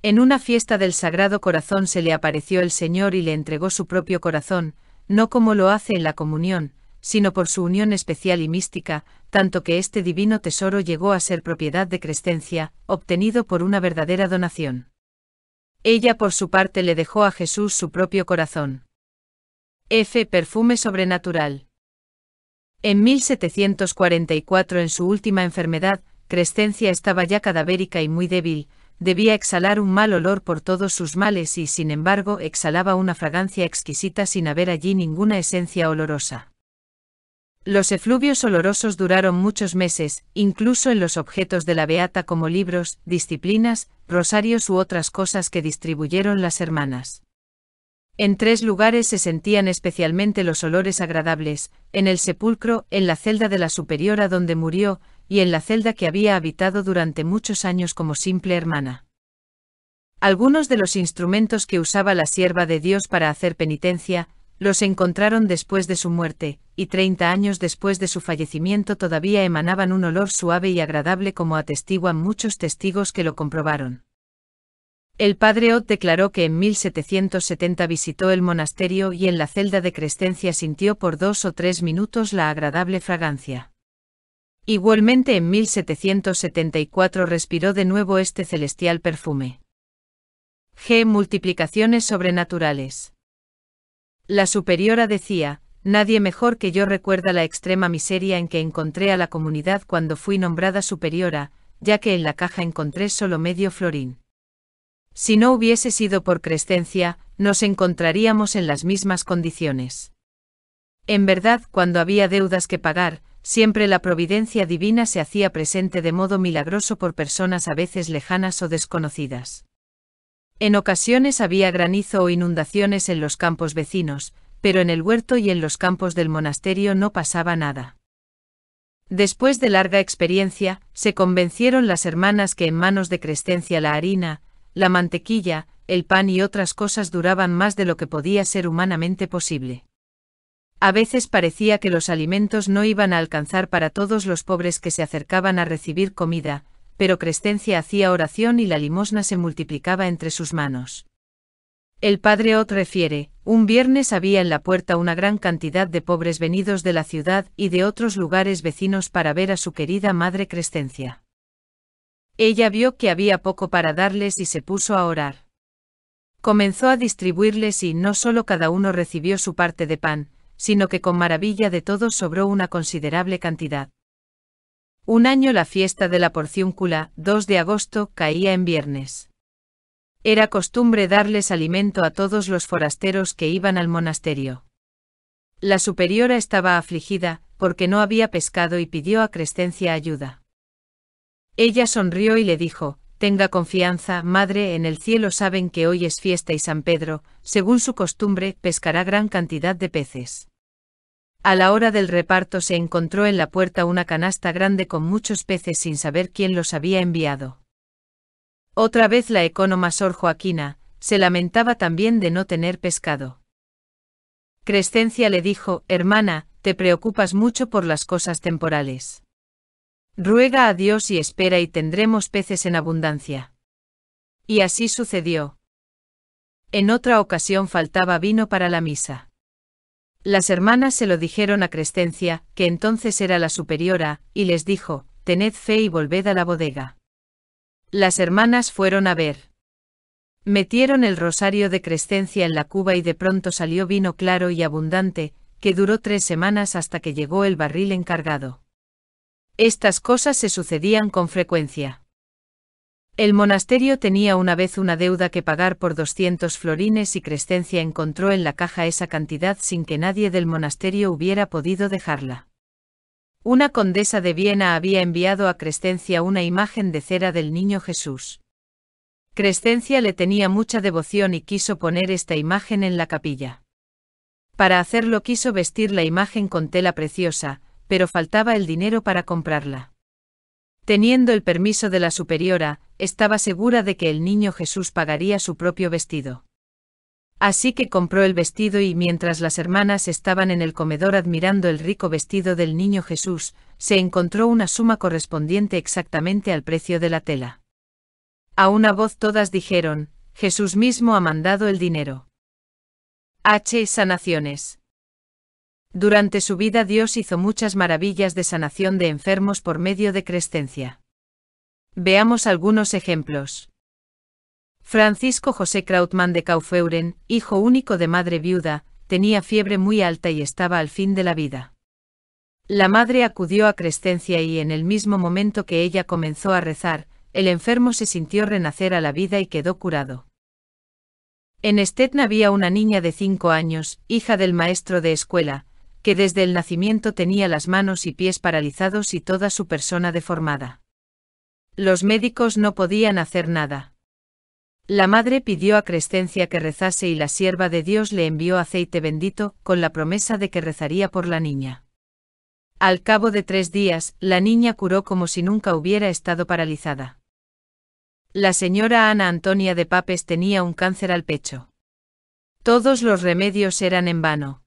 En una fiesta del Sagrado Corazón se le apareció el Señor y le entregó su propio corazón, no como lo hace en la comunión, sino por su unión especial y mística, tanto que este divino tesoro llegó a ser propiedad de Crescencia, obtenido por una verdadera donación. Ella por su parte le dejó a Jesús su propio corazón. F. Perfume sobrenatural. En 1744, en su última enfermedad, Crescencia estaba ya cadavérica y muy débil, debía exhalar un mal olor por todos sus males y, sin embargo, exhalaba una fragancia exquisita sin haber allí ninguna esencia olorosa. Los efluvios olorosos duraron muchos meses, incluso en los objetos de la Beata como libros, disciplinas, rosarios u otras cosas que distribuyeron las hermanas. En tres lugares se sentían especialmente los olores agradables, en el sepulcro, en la celda de la superiora donde murió, y en la celda que había habitado durante muchos años como simple hermana. Algunos de los instrumentos que usaba la sierva de Dios para hacer penitencia, los encontraron después de su muerte, y treinta años después de su fallecimiento todavía emanaban un olor suave y agradable como atestiguan muchos testigos que lo comprobaron. El padre Ott declaró que en 1770 visitó el monasterio y en la celda de Crescencia sintió por dos o tres minutos la agradable fragancia. Igualmente en 1774 respiró de nuevo este celestial perfume. G. Multiplicaciones sobrenaturales. La superiora decía, Nadie mejor que yo recuerda la extrema miseria en que encontré a la comunidad cuando fui nombrada superiora, ya que en la caja encontré solo medio florín. Si no hubiese sido por Crescencia, nos encontraríamos en las mismas condiciones. En verdad, cuando había deudas que pagar, siempre la providencia divina se hacía presente de modo milagroso por personas a veces lejanas o desconocidas. En ocasiones había granizo o inundaciones en los campos vecinos, pero en el huerto y en los campos del monasterio no pasaba nada. Después de larga experiencia, se convencieron las hermanas que en manos de Crescencia la harina, la mantequilla, el pan y otras cosas duraban más de lo que podía ser humanamente posible. A veces parecía que los alimentos no iban a alcanzar para todos los pobres que se acercaban a recibir comida, pero Crescencia hacía oración y la limosna se multiplicaba entre sus manos. El padre Ot refiere, un viernes había en la puerta una gran cantidad de pobres venidos de la ciudad y de otros lugares vecinos para ver a su querida madre Crescencia. Ella vio que había poco para darles y se puso a orar. Comenzó a distribuirles y no solo cada uno recibió su parte de pan, sino que con maravilla de todos sobró una considerable cantidad. Un año la fiesta de la porciúncula, 2 de agosto, caía en viernes. Era costumbre darles alimento a todos los forasteros que iban al monasterio. La superiora estaba afligida, porque no había pescado y pidió a Crescencia ayuda. Ella sonrió y le dijo, Tenga confianza, madre, en el cielo saben que hoy es fiesta y San Pedro, según su costumbre, pescará gran cantidad de peces. A la hora del reparto se encontró en la puerta una canasta grande con muchos peces sin saber quién los había enviado. Otra vez la ecónoma Sor Joaquina, se lamentaba también de no tener pescado. Crescencia le dijo, Hermana, te preocupas mucho por las cosas temporales. Ruega a Dios y espera y tendremos peces en abundancia. Y así sucedió. En otra ocasión faltaba vino para la misa. Las hermanas se lo dijeron a Crescencia, que entonces era la superiora, y les dijo, Tened fe y volved a la bodega. Las hermanas fueron a ver. Metieron el rosario de Crescencia en la cuba y de pronto salió vino claro y abundante, que duró tres semanas hasta que llegó el barril encargado. Estas cosas se sucedían con frecuencia. El monasterio tenía una vez una deuda que pagar por 200 florines y Crescencia encontró en la caja esa cantidad sin que nadie del monasterio hubiera podido dejarla. Una condesa de Viena había enviado a Crescencia una imagen de cera del niño Jesús. Crescencia le tenía mucha devoción y quiso poner esta imagen en la capilla. Para hacerlo quiso vestir la imagen con tela preciosa, pero faltaba el dinero para comprarla. Teniendo el permiso de la superiora, estaba segura de que el niño Jesús pagaría su propio vestido. Así que compró el vestido y mientras las hermanas estaban en el comedor admirando el rico vestido del niño Jesús, se encontró una suma correspondiente exactamente al precio de la tela. A una voz todas dijeron, Jesús mismo ha mandado el dinero. H. Sanaciones. Durante su vida Dios hizo muchas maravillas de sanación de enfermos por medio de crescencia. Veamos algunos ejemplos. Francisco José Krautmann de Caufeuren, hijo único de madre viuda, tenía fiebre muy alta y estaba al fin de la vida. La madre acudió a Crescencia y en el mismo momento que ella comenzó a rezar, el enfermo se sintió renacer a la vida y quedó curado. En Estetna había una niña de cinco años, hija del maestro de escuela, que desde el nacimiento tenía las manos y pies paralizados y toda su persona deformada. Los médicos no podían hacer nada. La madre pidió a Crescencia que rezase y la sierva de Dios le envió aceite bendito, con la promesa de que rezaría por la niña. Al cabo de tres días, la niña curó como si nunca hubiera estado paralizada. La señora Ana Antonia de Papes tenía un cáncer al pecho. Todos los remedios eran en vano.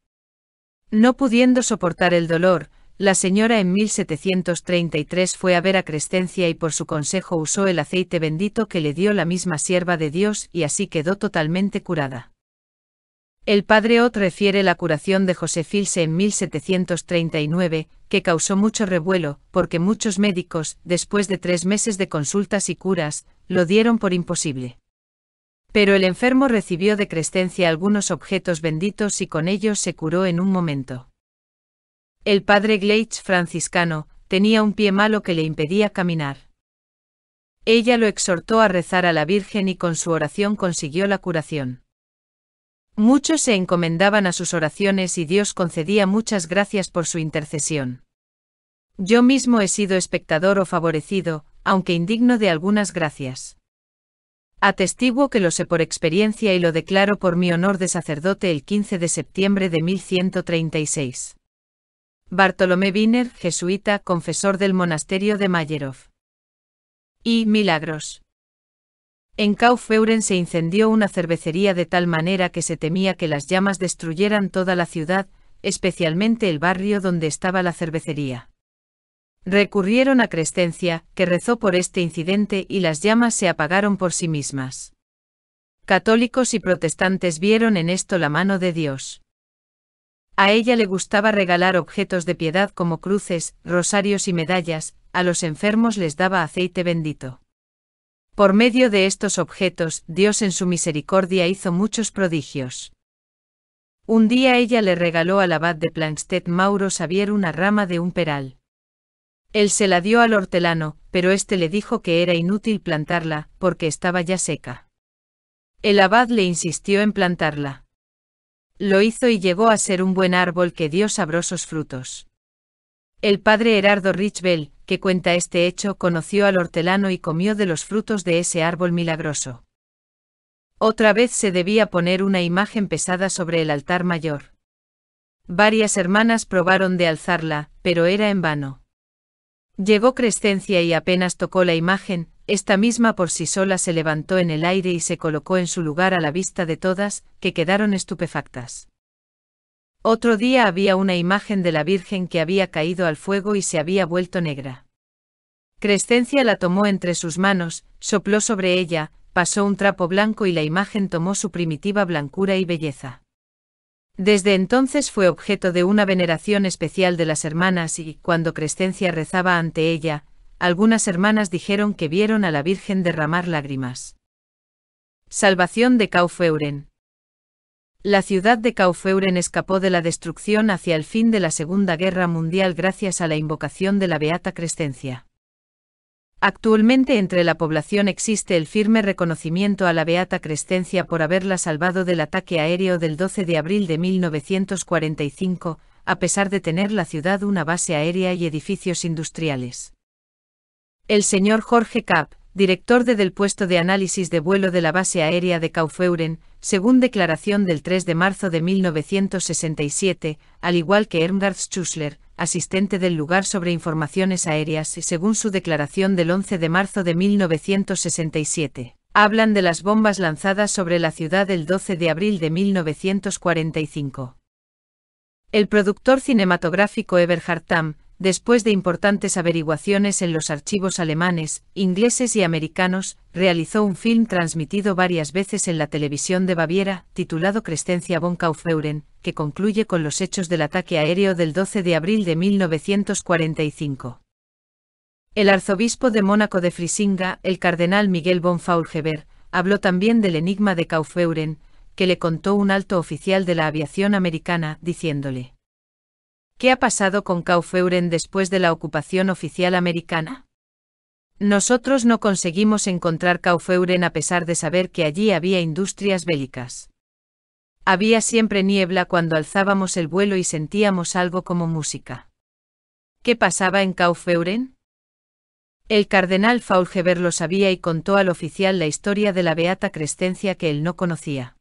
No pudiendo soportar el dolor, la señora en 1733 fue a ver a Crescencia y por su consejo usó el aceite bendito que le dio la misma sierva de Dios y así quedó totalmente curada. El padre Ot refiere la curación de José Filse en 1739, que causó mucho revuelo, porque muchos médicos, después de tres meses de consultas y curas, lo dieron por imposible. Pero el enfermo recibió de Crescencia algunos objetos benditos y con ellos se curó en un momento. El padre Gleich franciscano tenía un pie malo que le impedía caminar. Ella lo exhortó a rezar a la Virgen y con su oración consiguió la curación. Muchos se encomendaban a sus oraciones y Dios concedía muchas gracias por su intercesión. Yo mismo he sido espectador o favorecido, aunque indigno de algunas gracias. Atestiguo que lo sé por experiencia y lo declaro por mi honor de sacerdote el 15 de septiembre de 1136. Bartolomé Wiener, jesuita, confesor del monasterio de Mayerov. Y milagros. En Kaufbeuren se incendió una cervecería de tal manera que se temía que las llamas destruyeran toda la ciudad, especialmente el barrio donde estaba la cervecería. Recurrieron a Crescencia, que rezó por este incidente y las llamas se apagaron por sí mismas. Católicos y protestantes vieron en esto la mano de Dios. A ella le gustaba regalar objetos de piedad como cruces, rosarios y medallas, a los enfermos les daba aceite bendito. Por medio de estos objetos, Dios en su misericordia hizo muchos prodigios. Un día ella le regaló al abad de Plankstedt Mauro Xavier una rama de un peral. Él se la dio al hortelano, pero éste le dijo que era inútil plantarla, porque estaba ya seca. El abad le insistió en plantarla. Lo hizo y llegó a ser un buen árbol que dio sabrosos frutos. El padre Herardo Richbel, que cuenta este hecho, conoció al hortelano y comió de los frutos de ese árbol milagroso. Otra vez se debía poner una imagen pesada sobre el altar mayor. Varias hermanas probaron de alzarla, pero era en vano. Llegó Crescencia y apenas tocó la imagen, esta misma por sí sola se levantó en el aire y se colocó en su lugar a la vista de todas, que quedaron estupefactas. Otro día había una imagen de la Virgen que había caído al fuego y se había vuelto negra. Crescencia la tomó entre sus manos, sopló sobre ella, pasó un trapo blanco y la imagen tomó su primitiva blancura y belleza. Desde entonces fue objeto de una veneración especial de las hermanas y, cuando Crescencia rezaba ante ella, algunas hermanas dijeron que vieron a la Virgen derramar lágrimas. Salvación de Caufeuren. La ciudad de Caufeuren escapó de la destrucción hacia el fin de la Segunda Guerra Mundial gracias a la invocación de la Beata Crescencia. Actualmente entre la población existe el firme reconocimiento a la Beata Crescencia por haberla salvado del ataque aéreo del 12 de abril de 1945, a pesar de tener la ciudad una base aérea y edificios industriales. El señor Jorge Kapp, director de del puesto de análisis de vuelo de la base aérea de Kaufeuren, según declaración del 3 de marzo de 1967, al igual que Ermgard Schussler, asistente del lugar sobre informaciones aéreas y según su declaración del 11 de marzo de 1967. Hablan de las bombas lanzadas sobre la ciudad el 12 de abril de 1945. El productor cinematográfico Eberhard Tam, después de importantes averiguaciones en los archivos alemanes, ingleses y americanos, realizó un film transmitido varias veces en la televisión de Baviera, titulado Crescencia von Kaufbeuren, que concluye con los hechos del ataque aéreo del 12 de abril de 1945. El arzobispo de Mónaco de Frisinga, el cardenal Miguel von Faulgeber, habló también del enigma de Kaufbeuren, que le contó un alto oficial de la aviación americana, diciéndole ¿Qué ha pasado con Kaufeuren después de la ocupación oficial americana? Nosotros no conseguimos encontrar Kaufeuren a pesar de saber que allí había industrias bélicas. Había siempre niebla cuando alzábamos el vuelo y sentíamos algo como música. ¿Qué pasaba en Kaufeuren? El cardenal Faulgeber lo sabía y contó al oficial la historia de la beata Crescencia que él no conocía.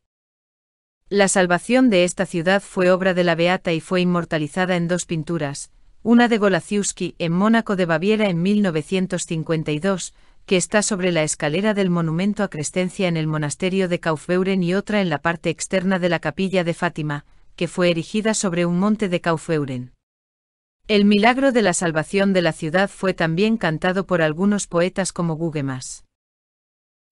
La salvación de esta ciudad fue obra de la Beata y fue inmortalizada en dos pinturas, una de Golaciuski en Mónaco de Baviera en 1952, que está sobre la escalera del monumento a Crescencia en el monasterio de Kaufeuren y otra en la parte externa de la capilla de Fátima, que fue erigida sobre un monte de Kaufeuren. El milagro de la salvación de la ciudad fue también cantado por algunos poetas como Gugemas.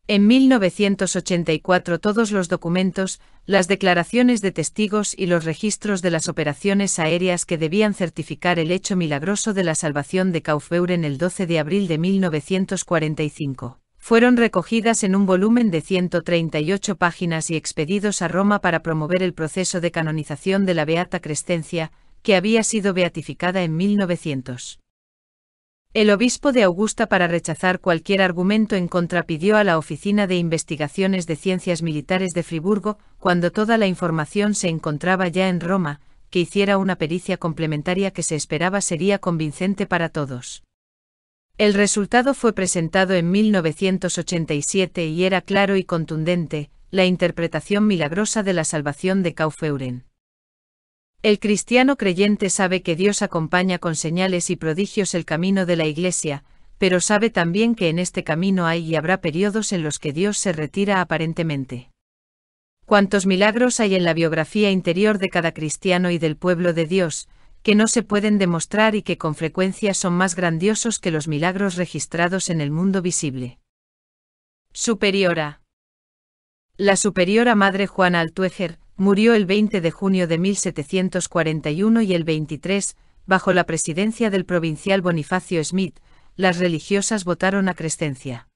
En 1984 todos los documentos, las declaraciones de testigos y los registros de las operaciones aéreas que debían certificar el hecho milagroso de la salvación de Kaufbeuren el 12 de abril de 1945 fueron recogidas en un volumen de 138 páginas y expedidos a Roma para promover el proceso de canonización de la Beata Crescencia, que había sido beatificada en 1900. El obispo de Augusta para rechazar cualquier argumento en contra pidió a la Oficina de Investigaciones de Ciencias Militares de Friburgo, cuando toda la información se encontraba ya en Roma, que hiciera una pericia complementaria que se esperaba sería convincente para todos. El resultado fue presentado en 1987 y era claro y contundente, la interpretación milagrosa de la salvación de Kaufeuren. El cristiano creyente sabe que Dios acompaña con señales y prodigios el camino de la Iglesia, pero sabe también que en este camino hay y habrá periodos en los que Dios se retira aparentemente. Cuántos milagros hay en la biografía interior de cada cristiano y del pueblo de Dios, que no se pueden demostrar y que con frecuencia son más grandiosos que los milagros registrados en el mundo visible. Superiora. La superiora madre Juana Altueger, murió el 20 de junio de 1741 y el 23, bajo la presidencia del provincial Bonifacio Smith, las religiosas votaron a Crescencia.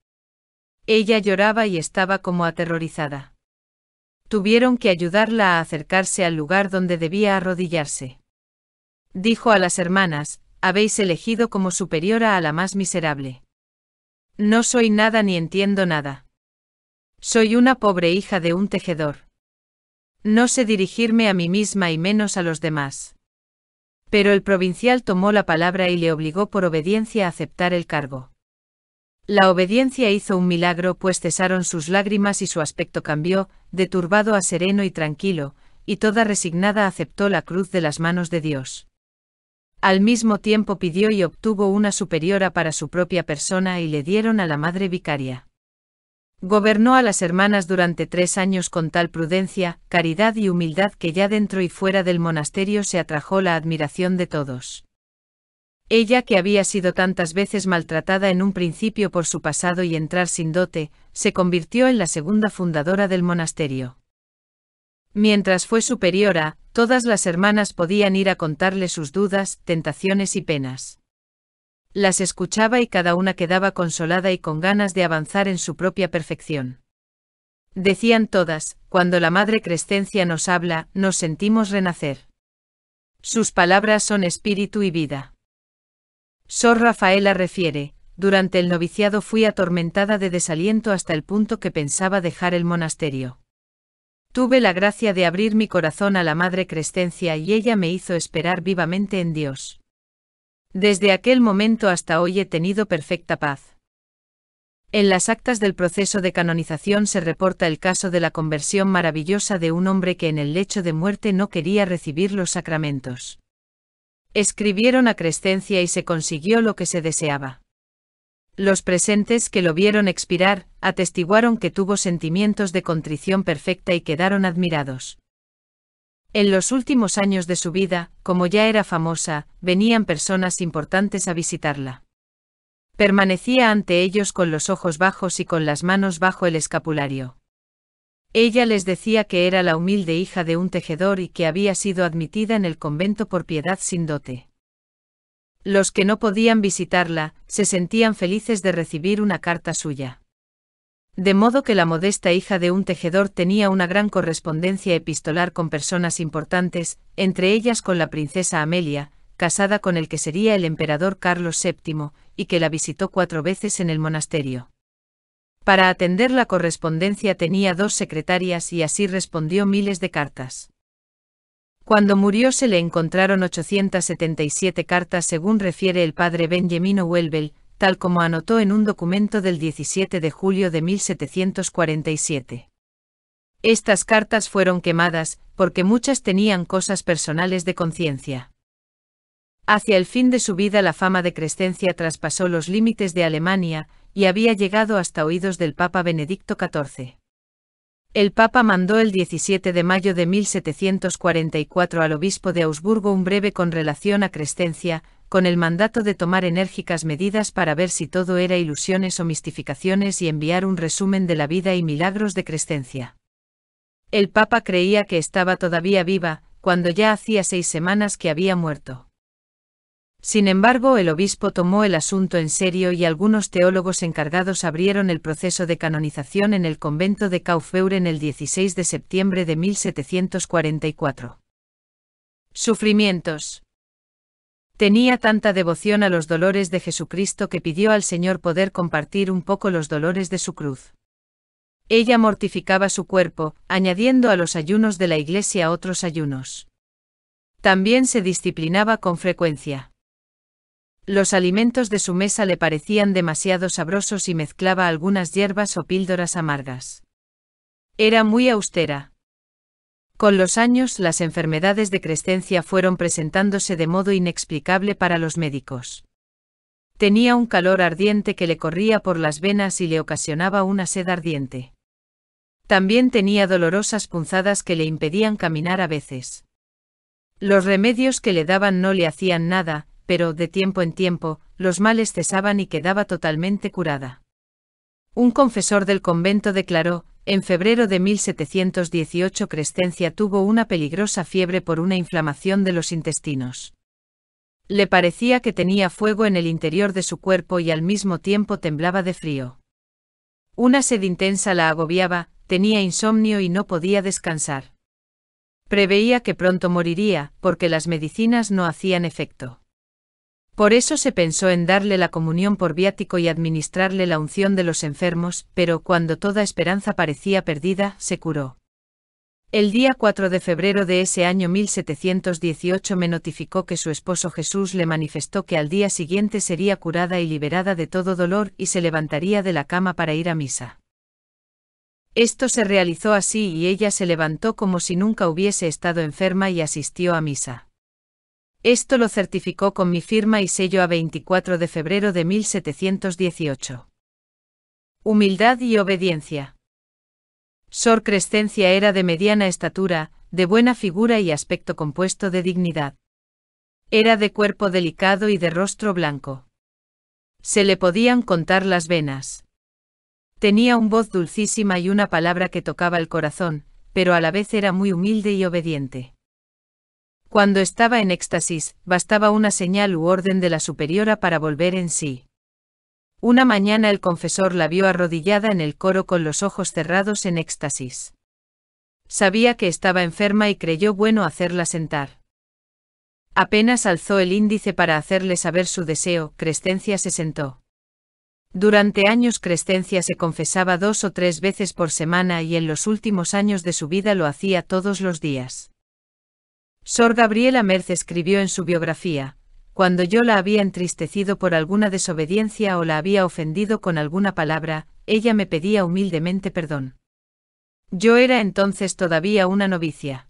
Ella lloraba y estaba como aterrorizada. Tuvieron que ayudarla a acercarse al lugar donde debía arrodillarse. Dijo a las hermanas, habéis elegido como superiora a la más miserable. No soy nada ni entiendo nada. Soy una pobre hija de un tejedor. No sé dirigirme a mí misma y menos a los demás. Pero el provincial tomó la palabra y le obligó por obediencia a aceptar el cargo. La obediencia hizo un milagro, pues cesaron sus lágrimas y su aspecto cambió, de turbado a sereno y tranquilo, y toda resignada aceptó la cruz de las manos de Dios. Al mismo tiempo pidió y obtuvo una superiora para su propia persona y le dieron a la madre vicaria. Gobernó a las hermanas durante tres años con tal prudencia, caridad y humildad que ya dentro y fuera del monasterio se atrajo la admiración de todos. Ella que había sido tantas veces maltratada en un principio por su pasado y entrar sin dote, se convirtió en la segunda fundadora del monasterio. Mientras fue superiora, todas las hermanas podían ir a contarle sus dudas, tentaciones y penas. Las escuchaba y cada una quedaba consolada y con ganas de avanzar en su propia perfección. Decían todas, cuando la Madre Crescencia nos habla, nos sentimos renacer. Sus palabras son espíritu y vida. Sor Rafaela refiere, durante el noviciado fui atormentada de desaliento hasta el punto que pensaba dejar el monasterio. Tuve la gracia de abrir mi corazón a la Madre Crescencia y ella me hizo esperar vivamente en Dios. Desde aquel momento hasta hoy he tenido perfecta paz. En las actas del proceso de canonización se reporta el caso de la conversión maravillosa de un hombre que en el lecho de muerte no quería recibir los sacramentos. Escribieron a Crescencia y se consiguió lo que se deseaba. Los presentes que lo vieron expirar, atestiguaron que tuvo sentimientos de contrición perfecta y quedaron admirados. En los últimos años de su vida, como ya era famosa, venían personas importantes a visitarla. Permanecía ante ellos con los ojos bajos y con las manos bajo el escapulario. Ella les decía que era la humilde hija de un tejedor y que había sido admitida en el convento por piedad sin dote. Los que no podían visitarla, se sentían felices de recibir una carta suya. De modo que la modesta hija de un tejedor tenía una gran correspondencia epistolar con personas importantes, entre ellas con la princesa Amelia, casada con el que sería el emperador Carlos VII, y que la visitó cuatro veces en el monasterio. Para atender la correspondencia tenía dos secretarias y así respondió miles de cartas. Cuando murió se le encontraron 877 cartas según refiere el padre Benjamino Huelvel, tal como anotó en un documento del 17 de julio de 1747. Estas cartas fueron quemadas, porque muchas tenían cosas personales de conciencia. Hacia el fin de su vida la fama de Crescencia traspasó los límites de Alemania, y había llegado hasta oídos del Papa Benedicto XIV. El Papa mandó el 17 de mayo de 1744 al obispo de Augsburgo un breve con relación a Crescencia, con el mandato de tomar enérgicas medidas para ver si todo era ilusiones o mistificaciones y enviar un resumen de la vida y milagros de Crescencia. El Papa creía que estaba todavía viva, cuando ya hacía seis semanas que había muerto. Sin embargo, el obispo tomó el asunto en serio y algunos teólogos encargados abrieron el proceso de canonización en el convento de en el 16 de septiembre de 1744. Sufrimientos. Tenía tanta devoción a los dolores de Jesucristo que pidió al Señor poder compartir un poco los dolores de su cruz. Ella mortificaba su cuerpo, añadiendo a los ayunos de la iglesia otros ayunos. También se disciplinaba con frecuencia. Los alimentos de su mesa le parecían demasiado sabrosos y mezclaba algunas hierbas o píldoras amargas. Era muy austera, con los años las enfermedades de crescencia fueron presentándose de modo inexplicable para los médicos. Tenía un calor ardiente que le corría por las venas y le ocasionaba una sed ardiente. También tenía dolorosas punzadas que le impedían caminar a veces. Los remedios que le daban no le hacían nada, pero, de tiempo en tiempo, los males cesaban y quedaba totalmente curada. Un confesor del convento declaró, en febrero de 1718 Crescencia tuvo una peligrosa fiebre por una inflamación de los intestinos. Le parecía que tenía fuego en el interior de su cuerpo y al mismo tiempo temblaba de frío. Una sed intensa la agobiaba, tenía insomnio y no podía descansar. Preveía que pronto moriría, porque las medicinas no hacían efecto. Por eso se pensó en darle la comunión por viático y administrarle la unción de los enfermos, pero cuando toda esperanza parecía perdida, se curó. El día 4 de febrero de ese año 1718 me notificó que su esposo Jesús le manifestó que al día siguiente sería curada y liberada de todo dolor y se levantaría de la cama para ir a misa. Esto se realizó así y ella se levantó como si nunca hubiese estado enferma y asistió a misa. Esto lo certificó con mi firma y sello a 24 de febrero de 1718. Humildad y obediencia. Sor Crescencia era de mediana estatura, de buena figura y aspecto compuesto de dignidad. Era de cuerpo delicado y de rostro blanco. Se le podían contar las venas. Tenía un voz dulcísima y una palabra que tocaba el corazón, pero a la vez era muy humilde y obediente. Cuando estaba en éxtasis, bastaba una señal u orden de la superiora para volver en sí. Una mañana el confesor la vio arrodillada en el coro con los ojos cerrados en éxtasis. Sabía que estaba enferma y creyó bueno hacerla sentar. Apenas alzó el índice para hacerle saber su deseo, Crescencia se sentó. Durante años Crescencia se confesaba dos o tres veces por semana y en los últimos años de su vida lo hacía todos los días. Sor Gabriela Merz escribió en su biografía, cuando yo la había entristecido por alguna desobediencia o la había ofendido con alguna palabra, ella me pedía humildemente perdón. Yo era entonces todavía una novicia.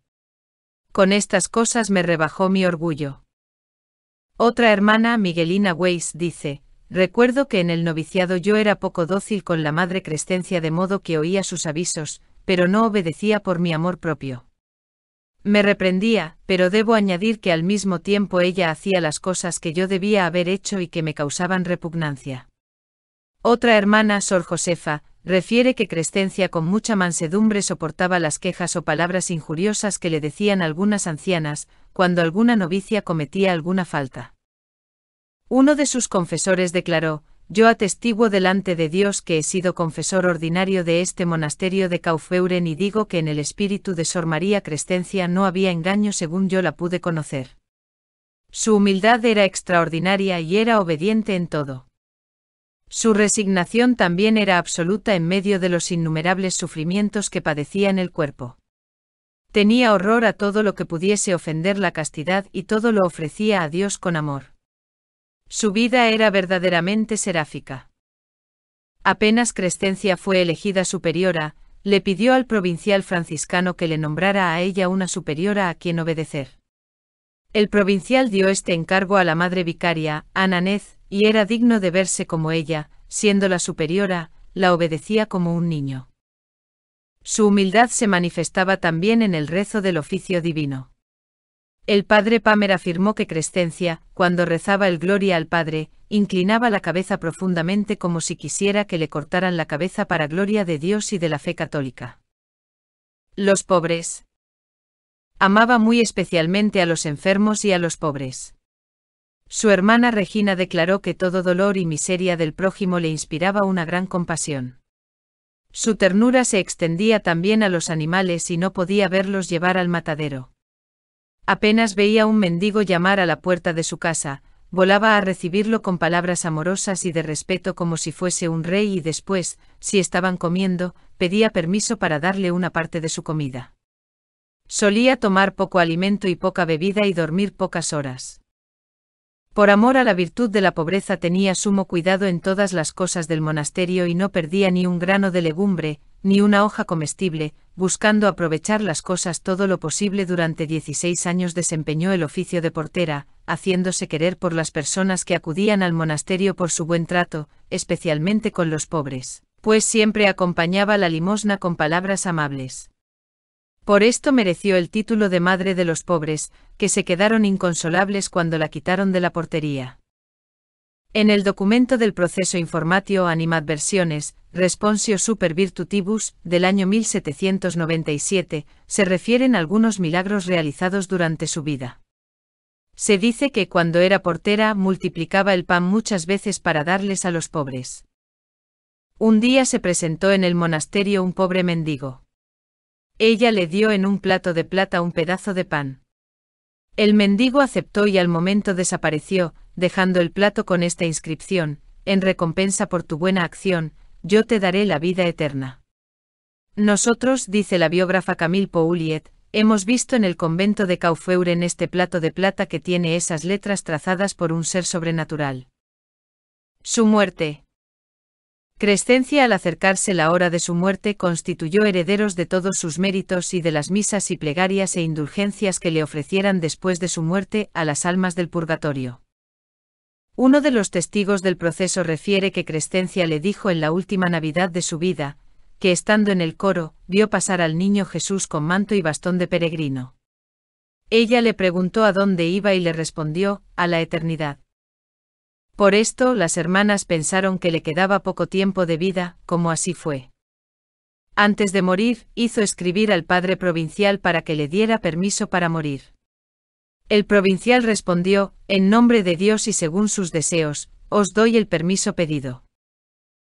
Con estas cosas me rebajó mi orgullo. Otra hermana, Miguelina Weiss, dice, recuerdo que en el noviciado yo era poco dócil con la madre Crescencia de modo que oía sus avisos, pero no obedecía por mi amor propio. Me reprendía, pero debo añadir que al mismo tiempo ella hacía las cosas que yo debía haber hecho y que me causaban repugnancia. Otra hermana, Sor Josefa, refiere que Crescencia con mucha mansedumbre soportaba las quejas o palabras injuriosas que le decían algunas ancianas, cuando alguna novicia cometía alguna falta. Uno de sus confesores declaró, yo atestiguo delante de Dios que he sido confesor ordinario de este monasterio de Caufeuren y digo que en el espíritu de Sor María Crescencia no había engaño según yo la pude conocer. Su humildad era extraordinaria y era obediente en todo. Su resignación también era absoluta en medio de los innumerables sufrimientos que padecía en el cuerpo. Tenía horror a todo lo que pudiese ofender la castidad y todo lo ofrecía a Dios con amor. Su vida era verdaderamente seráfica. Apenas Crescencia fue elegida superiora, le pidió al provincial franciscano que le nombrara a ella una superiora a quien obedecer. El provincial dio este encargo a la madre vicaria, Ananez, y era digno de verse como ella, siendo la superiora, la obedecía como un niño. Su humildad se manifestaba también en el rezo del oficio divino. El padre Pamer afirmó que Crescencia, cuando rezaba el Gloria al Padre, inclinaba la cabeza profundamente como si quisiera que le cortaran la cabeza para gloria de Dios y de la fe católica. Los pobres. Amaba muy especialmente a los enfermos y a los pobres. Su hermana Regina declaró que todo dolor y miseria del prójimo le inspiraba una gran compasión. Su ternura se extendía también a los animales y no podía verlos llevar al matadero. Apenas veía un mendigo llamar a la puerta de su casa, volaba a recibirlo con palabras amorosas y de respeto como si fuese un rey y después, si estaban comiendo, pedía permiso para darle una parte de su comida. Solía tomar poco alimento y poca bebida y dormir pocas horas. Por amor a la virtud de la pobreza tenía sumo cuidado en todas las cosas del monasterio y no perdía ni un grano de legumbre, ni una hoja comestible, buscando aprovechar las cosas todo lo posible durante dieciséis años desempeñó el oficio de portera, haciéndose querer por las personas que acudían al monasterio por su buen trato, especialmente con los pobres, pues siempre acompañaba la limosna con palabras amables. Por esto mereció el título de Madre de los Pobres, que se quedaron inconsolables cuando la quitaron de la portería. En el documento del proceso informatio animadversiones, Responsio super virtutibus, del año 1797, se refieren algunos milagros realizados durante su vida. Se dice que cuando era portera multiplicaba el pan muchas veces para darles a los pobres. Un día se presentó en el monasterio un pobre mendigo. Ella le dio en un plato de plata un pedazo de pan. El mendigo aceptó y al momento desapareció, dejando el plato con esta inscripción, en recompensa por tu buena acción, yo te daré la vida eterna. Nosotros, dice la biógrafa Camille Pouliet, hemos visto en el convento de en este plato de plata que tiene esas letras trazadas por un ser sobrenatural. Su muerte. Crescencia al acercarse la hora de su muerte constituyó herederos de todos sus méritos y de las misas y plegarias e indulgencias que le ofrecieran después de su muerte a las almas del purgatorio. Uno de los testigos del proceso refiere que Crescencia le dijo en la última Navidad de su vida, que estando en el coro, vio pasar al niño Jesús con manto y bastón de peregrino. Ella le preguntó a dónde iba y le respondió, a la eternidad. Por esto las hermanas pensaron que le quedaba poco tiempo de vida, como así fue. Antes de morir, hizo escribir al padre provincial para que le diera permiso para morir. El provincial respondió, En nombre de Dios y según sus deseos, os doy el permiso pedido.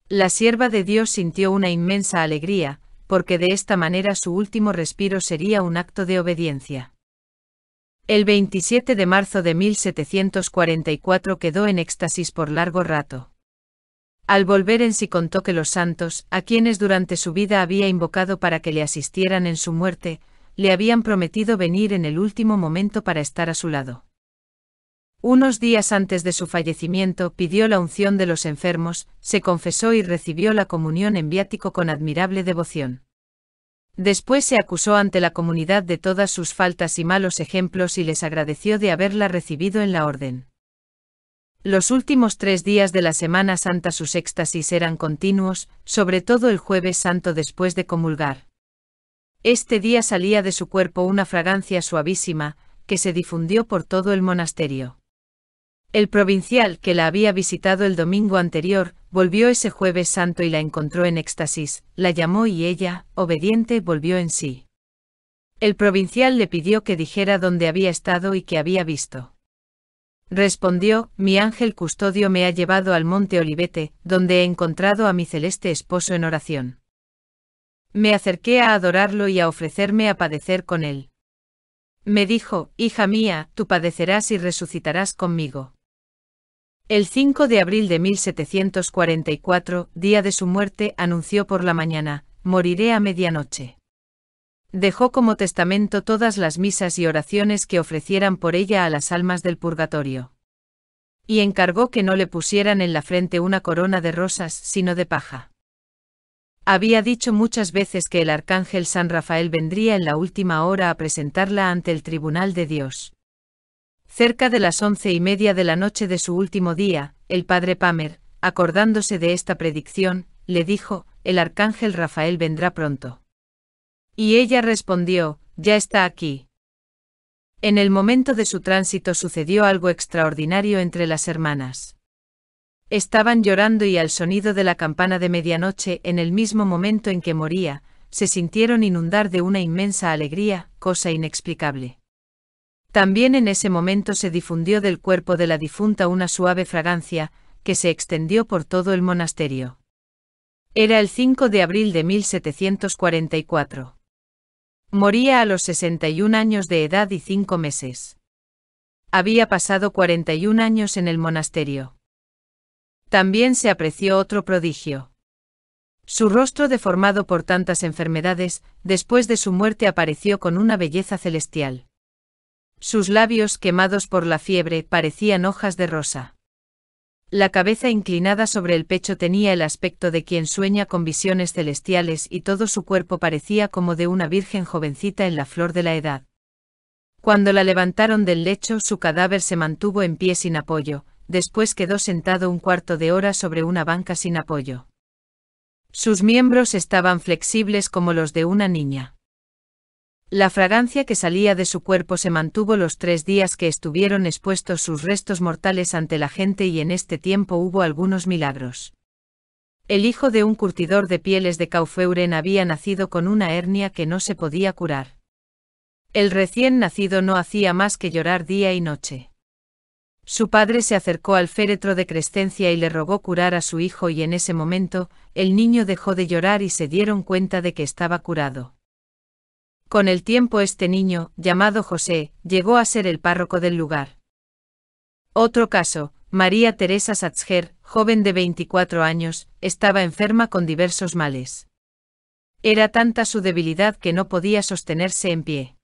La sierva de Dios sintió una inmensa alegría, porque de esta manera su último respiro sería un acto de obediencia. El 27 de marzo de 1744 quedó en éxtasis por largo rato. Al volver en sí contó que los santos, a quienes durante su vida había invocado para que le asistieran en su muerte, le habían prometido venir en el último momento para estar a su lado. Unos días antes de su fallecimiento pidió la unción de los enfermos, se confesó y recibió la comunión en viático con admirable devoción. Después se acusó ante la comunidad de todas sus faltas y malos ejemplos y les agradeció de haberla recibido en la orden. Los últimos tres días de la Semana Santa sus éxtasis eran continuos, sobre todo el jueves santo después de comulgar. Este día salía de su cuerpo una fragancia suavísima, que se difundió por todo el monasterio. El provincial, que la había visitado el domingo anterior, volvió ese jueves santo y la encontró en éxtasis, la llamó y ella, obediente, volvió en sí. El provincial le pidió que dijera dónde había estado y qué había visto. Respondió, mi ángel custodio me ha llevado al monte Olivete, donde he encontrado a mi celeste esposo en oración. Me acerqué a adorarlo y a ofrecerme a padecer con él. Me dijo, hija mía, tú padecerás y resucitarás conmigo. El 5 de abril de 1744, día de su muerte, anunció por la mañana, moriré a medianoche. Dejó como testamento todas las misas y oraciones que ofrecieran por ella a las almas del purgatorio. Y encargó que no le pusieran en la frente una corona de rosas, sino de paja. Había dicho muchas veces que el arcángel San Rafael vendría en la última hora a presentarla ante el tribunal de Dios. Cerca de las once y media de la noche de su último día, el padre Pamer, acordándose de esta predicción, le dijo, el arcángel Rafael vendrá pronto. Y ella respondió, ya está aquí. En el momento de su tránsito sucedió algo extraordinario entre las hermanas. Estaban llorando y al sonido de la campana de medianoche, en el mismo momento en que moría, se sintieron inundar de una inmensa alegría, cosa inexplicable. También en ese momento se difundió del cuerpo de la difunta una suave fragancia, que se extendió por todo el monasterio. Era el 5 de abril de 1744. Moría a los 61 años de edad y 5 meses. Había pasado 41 años en el monasterio. También se apreció otro prodigio. Su rostro deformado por tantas enfermedades, después de su muerte apareció con una belleza celestial. Sus labios quemados por la fiebre parecían hojas de rosa. La cabeza inclinada sobre el pecho tenía el aspecto de quien sueña con visiones celestiales y todo su cuerpo parecía como de una virgen jovencita en la flor de la edad. Cuando la levantaron del lecho su cadáver se mantuvo en pie sin apoyo, después quedó sentado un cuarto de hora sobre una banca sin apoyo. Sus miembros estaban flexibles como los de una niña. La fragancia que salía de su cuerpo se mantuvo los tres días que estuvieron expuestos sus restos mortales ante la gente y en este tiempo hubo algunos milagros. El hijo de un curtidor de pieles de Caufeuren había nacido con una hernia que no se podía curar. El recién nacido no hacía más que llorar día y noche. Su padre se acercó al féretro de Crescencia y le rogó curar a su hijo y en ese momento, el niño dejó de llorar y se dieron cuenta de que estaba curado. Con el tiempo este niño, llamado José, llegó a ser el párroco del lugar. Otro caso, María Teresa Satzger, joven de 24 años, estaba enferma con diversos males. Era tanta su debilidad que no podía sostenerse en pie.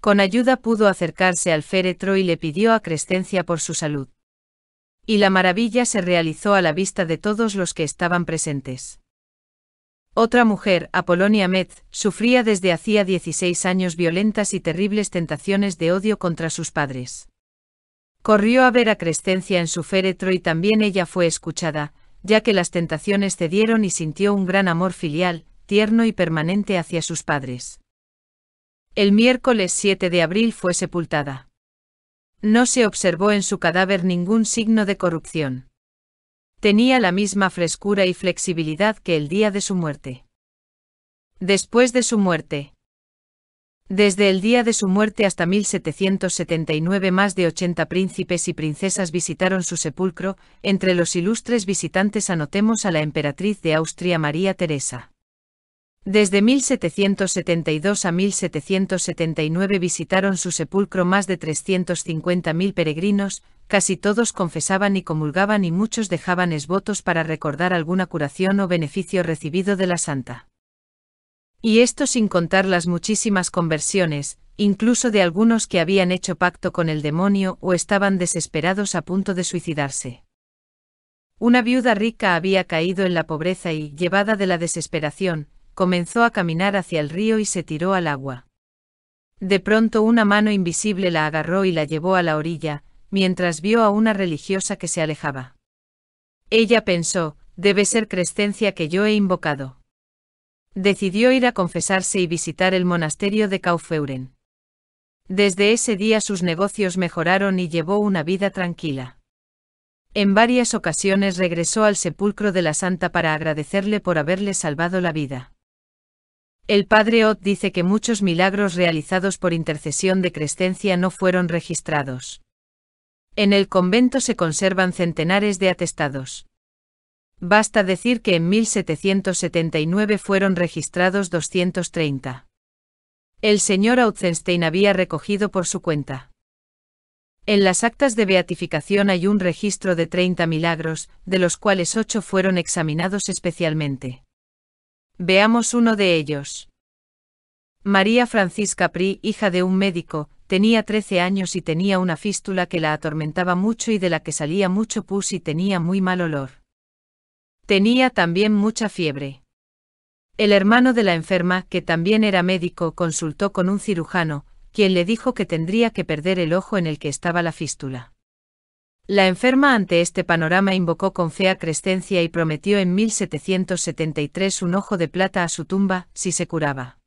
Con ayuda pudo acercarse al féretro y le pidió a Crescencia por su salud. Y la maravilla se realizó a la vista de todos los que estaban presentes. Otra mujer, Apolonia Metz, sufría desde hacía 16 años violentas y terribles tentaciones de odio contra sus padres. Corrió a ver a Crescencia en su féretro y también ella fue escuchada, ya que las tentaciones cedieron y sintió un gran amor filial, tierno y permanente hacia sus padres. El miércoles 7 de abril fue sepultada. No se observó en su cadáver ningún signo de corrupción. Tenía la misma frescura y flexibilidad que el día de su muerte. Después de su muerte. Desde el día de su muerte hasta 1779 más de 80 príncipes y princesas visitaron su sepulcro, entre los ilustres visitantes anotemos a la emperatriz de Austria María Teresa. Desde 1772 a 1779 visitaron su sepulcro más de 350.000 peregrinos, casi todos confesaban y comulgaban y muchos dejaban esvotos para recordar alguna curación o beneficio recibido de la santa. Y esto sin contar las muchísimas conversiones, incluso de algunos que habían hecho pacto con el demonio o estaban desesperados a punto de suicidarse. Una viuda rica había caído en la pobreza y, llevada de la desesperación, comenzó a caminar hacia el río y se tiró al agua. De pronto una mano invisible la agarró y la llevó a la orilla, mientras vio a una religiosa que se alejaba. Ella pensó, debe ser Crescencia que yo he invocado. Decidió ir a confesarse y visitar el monasterio de Caufeuren. Desde ese día sus negocios mejoraron y llevó una vida tranquila. En varias ocasiones regresó al sepulcro de la santa para agradecerle por haberle salvado la vida. El padre Ott dice que muchos milagros realizados por intercesión de Crescencia no fueron registrados. En el convento se conservan centenares de atestados. Basta decir que en 1779 fueron registrados 230. El señor Autzenstein había recogido por su cuenta. En las actas de beatificación hay un registro de 30 milagros, de los cuales 8 fueron examinados especialmente. Veamos uno de ellos. María Francisca Pri, hija de un médico, tenía 13 años y tenía una fístula que la atormentaba mucho y de la que salía mucho pus y tenía muy mal olor. Tenía también mucha fiebre. El hermano de la enferma, que también era médico, consultó con un cirujano, quien le dijo que tendría que perder el ojo en el que estaba la fístula. La enferma ante este panorama invocó con fea Crescencia y prometió en 1773 un ojo de plata a su tumba, si se curaba.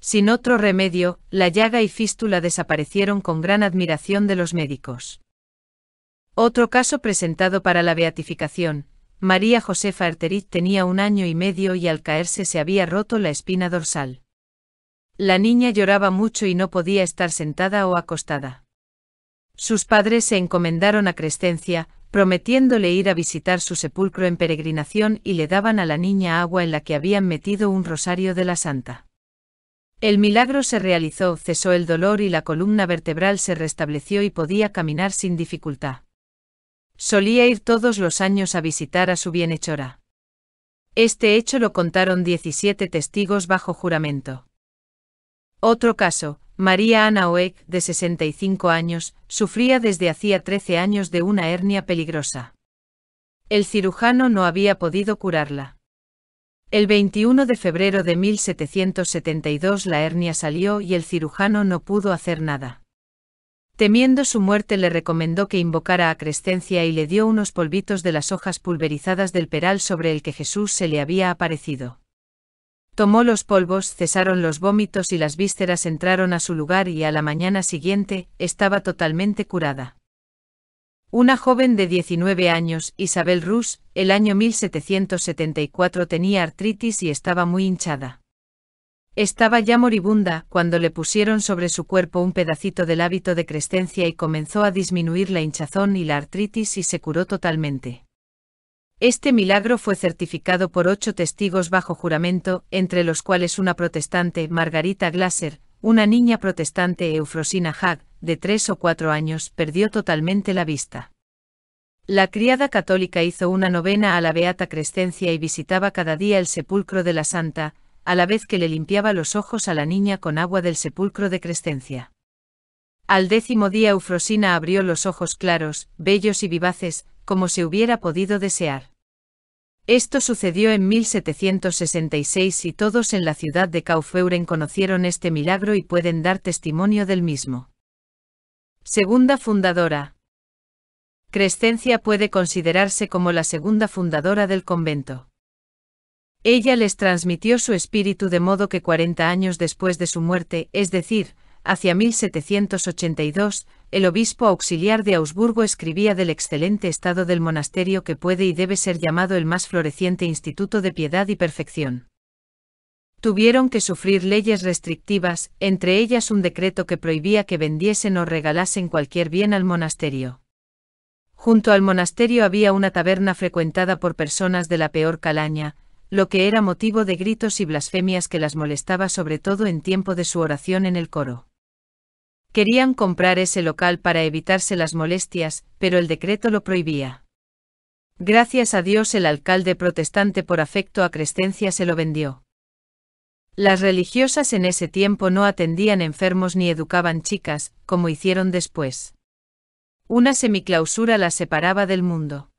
Sin otro remedio, la llaga y fístula desaparecieron con gran admiración de los médicos. Otro caso presentado para la beatificación, María Josefa Arteriz tenía un año y medio y al caerse se había roto la espina dorsal. La niña lloraba mucho y no podía estar sentada o acostada. Sus padres se encomendaron a Crescencia, prometiéndole ir a visitar su sepulcro en peregrinación y le daban a la niña agua en la que habían metido un rosario de la santa. El milagro se realizó, cesó el dolor y la columna vertebral se restableció y podía caminar sin dificultad. Solía ir todos los años a visitar a su bienhechora. Este hecho lo contaron 17 testigos bajo juramento. Otro caso, María Ana Oeck, de 65 años, sufría desde hacía 13 años de una hernia peligrosa. El cirujano no había podido curarla. El 21 de febrero de 1772 la hernia salió y el cirujano no pudo hacer nada. Temiendo su muerte le recomendó que invocara a Crescencia y le dio unos polvitos de las hojas pulverizadas del peral sobre el que Jesús se le había aparecido. Tomó los polvos, cesaron los vómitos y las vísceras entraron a su lugar y a la mañana siguiente, estaba totalmente curada. Una joven de 19 años, Isabel Rus, el año 1774 tenía artritis y estaba muy hinchada. Estaba ya moribunda cuando le pusieron sobre su cuerpo un pedacito del hábito de Crescencia y comenzó a disminuir la hinchazón y la artritis y se curó totalmente. Este milagro fue certificado por ocho testigos bajo juramento, entre los cuales una protestante, Margarita Glaser, una niña protestante, Eufrosina Hag, de tres o cuatro años, perdió totalmente la vista. La criada católica hizo una novena a la Beata Crescencia y visitaba cada día el sepulcro de la Santa, a la vez que le limpiaba los ojos a la niña con agua del sepulcro de Crescencia. Al décimo día Eufrosina abrió los ojos claros, bellos y vivaces, como se hubiera podido desear. Esto sucedió en 1766 y todos en la ciudad de Kaufeuren conocieron este milagro y pueden dar testimonio del mismo. Segunda fundadora. Crescencia puede considerarse como la segunda fundadora del convento. Ella les transmitió su espíritu de modo que 40 años después de su muerte, es decir, hacia 1782, el obispo auxiliar de Augsburgo escribía del excelente estado del monasterio que puede y debe ser llamado el más floreciente instituto de piedad y perfección. Tuvieron que sufrir leyes restrictivas, entre ellas un decreto que prohibía que vendiesen o regalasen cualquier bien al monasterio. Junto al monasterio había una taberna frecuentada por personas de la peor calaña, lo que era motivo de gritos y blasfemias que las molestaba sobre todo en tiempo de su oración en el coro. Querían comprar ese local para evitarse las molestias, pero el decreto lo prohibía. Gracias a Dios el alcalde protestante por afecto a Crescencia se lo vendió. Las religiosas en ese tiempo no atendían enfermos ni educaban chicas, como hicieron después. Una semiclausura las separaba del mundo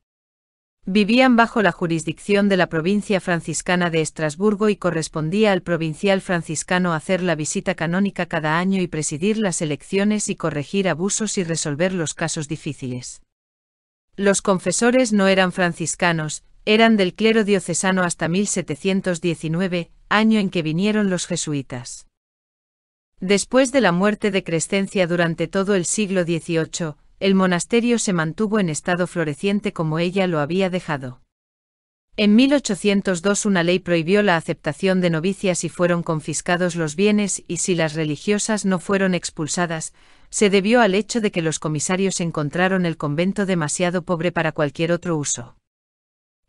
vivían bajo la jurisdicción de la provincia franciscana de Estrasburgo y correspondía al provincial franciscano hacer la visita canónica cada año y presidir las elecciones y corregir abusos y resolver los casos difíciles. Los confesores no eran franciscanos, eran del clero diocesano hasta 1719, año en que vinieron los jesuitas. Después de la muerte de Crescencia durante todo el siglo XVIII, el monasterio se mantuvo en estado floreciente como ella lo había dejado. En 1802 una ley prohibió la aceptación de novicias y fueron confiscados los bienes y si las religiosas no fueron expulsadas, se debió al hecho de que los comisarios encontraron el convento demasiado pobre para cualquier otro uso.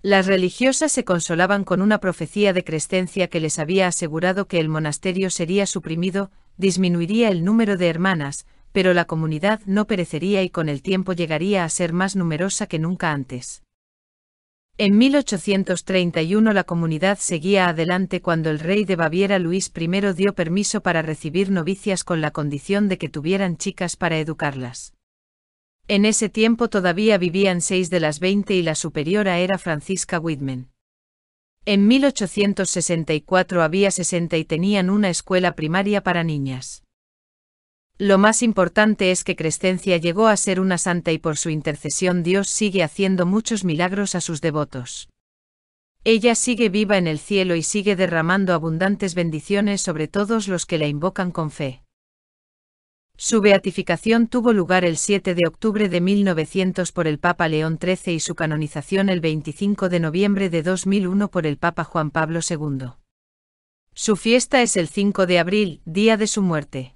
Las religiosas se consolaban con una profecía de Crescencia que les había asegurado que el monasterio sería suprimido, disminuiría el número de hermanas, pero la comunidad no perecería y con el tiempo llegaría a ser más numerosa que nunca antes. En 1831 la comunidad seguía adelante cuando el rey de Baviera Luis I dio permiso para recibir novicias con la condición de que tuvieran chicas para educarlas. En ese tiempo todavía vivían seis de las veinte y la superiora era Francisca Whitman. En 1864 había 60 y tenían una escuela primaria para niñas. Lo más importante es que Crescencia llegó a ser una santa y por su intercesión Dios sigue haciendo muchos milagros a sus devotos. Ella sigue viva en el cielo y sigue derramando abundantes bendiciones sobre todos los que la invocan con fe. Su beatificación tuvo lugar el 7 de octubre de 1900 por el Papa León XIII y su canonización el 25 de noviembre de 2001 por el Papa Juan Pablo II. Su fiesta es el 5 de abril, día de su muerte.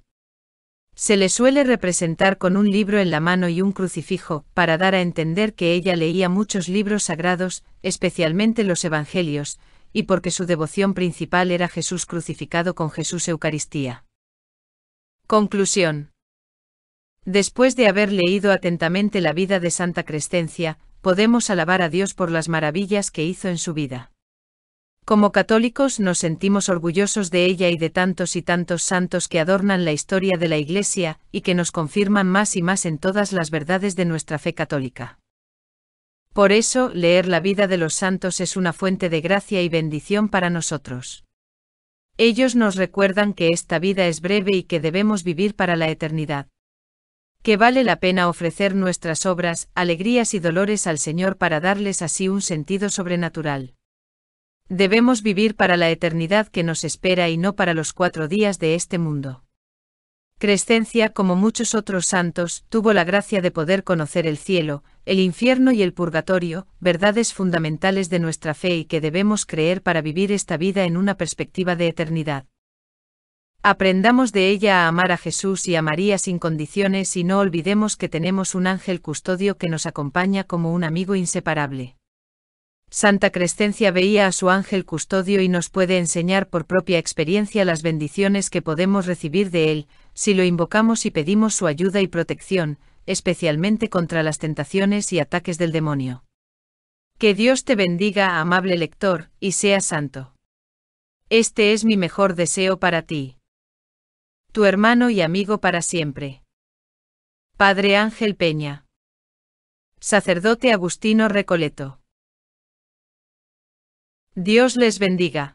Se le suele representar con un libro en la mano y un crucifijo, para dar a entender que ella leía muchos libros sagrados, especialmente los Evangelios, y porque su devoción principal era Jesús crucificado con Jesús Eucaristía. Conclusión. Después de haber leído atentamente la vida de Santa Crescencia, podemos alabar a Dios por las maravillas que hizo en su vida. Como católicos nos sentimos orgullosos de ella y de tantos y tantos santos que adornan la historia de la Iglesia, y que nos confirman más y más en todas las verdades de nuestra fe católica. Por eso, leer la vida de los santos es una fuente de gracia y bendición para nosotros. Ellos nos recuerdan que esta vida es breve y que debemos vivir para la eternidad. Que vale la pena ofrecer nuestras obras, alegrías y dolores al Señor para darles así un sentido sobrenatural. Debemos vivir para la eternidad que nos espera y no para los cuatro días de este mundo. Crescencia, como muchos otros santos, tuvo la gracia de poder conocer el cielo, el infierno y el purgatorio, verdades fundamentales de nuestra fe y que debemos creer para vivir esta vida en una perspectiva de eternidad. Aprendamos de ella a amar a Jesús y a María sin condiciones y no olvidemos que tenemos un ángel custodio que nos acompaña como un amigo inseparable. Santa Crescencia veía a su ángel custodio y nos puede enseñar por propia experiencia las bendiciones que podemos recibir de él, si lo invocamos y pedimos su ayuda y protección, especialmente contra las tentaciones y ataques del demonio. Que Dios te bendiga, amable lector, y sea santo. Este es mi mejor deseo para ti. Tu hermano y amigo para siempre. Padre Ángel Peña. Sacerdote Agustino Recoleto. Dios les bendiga.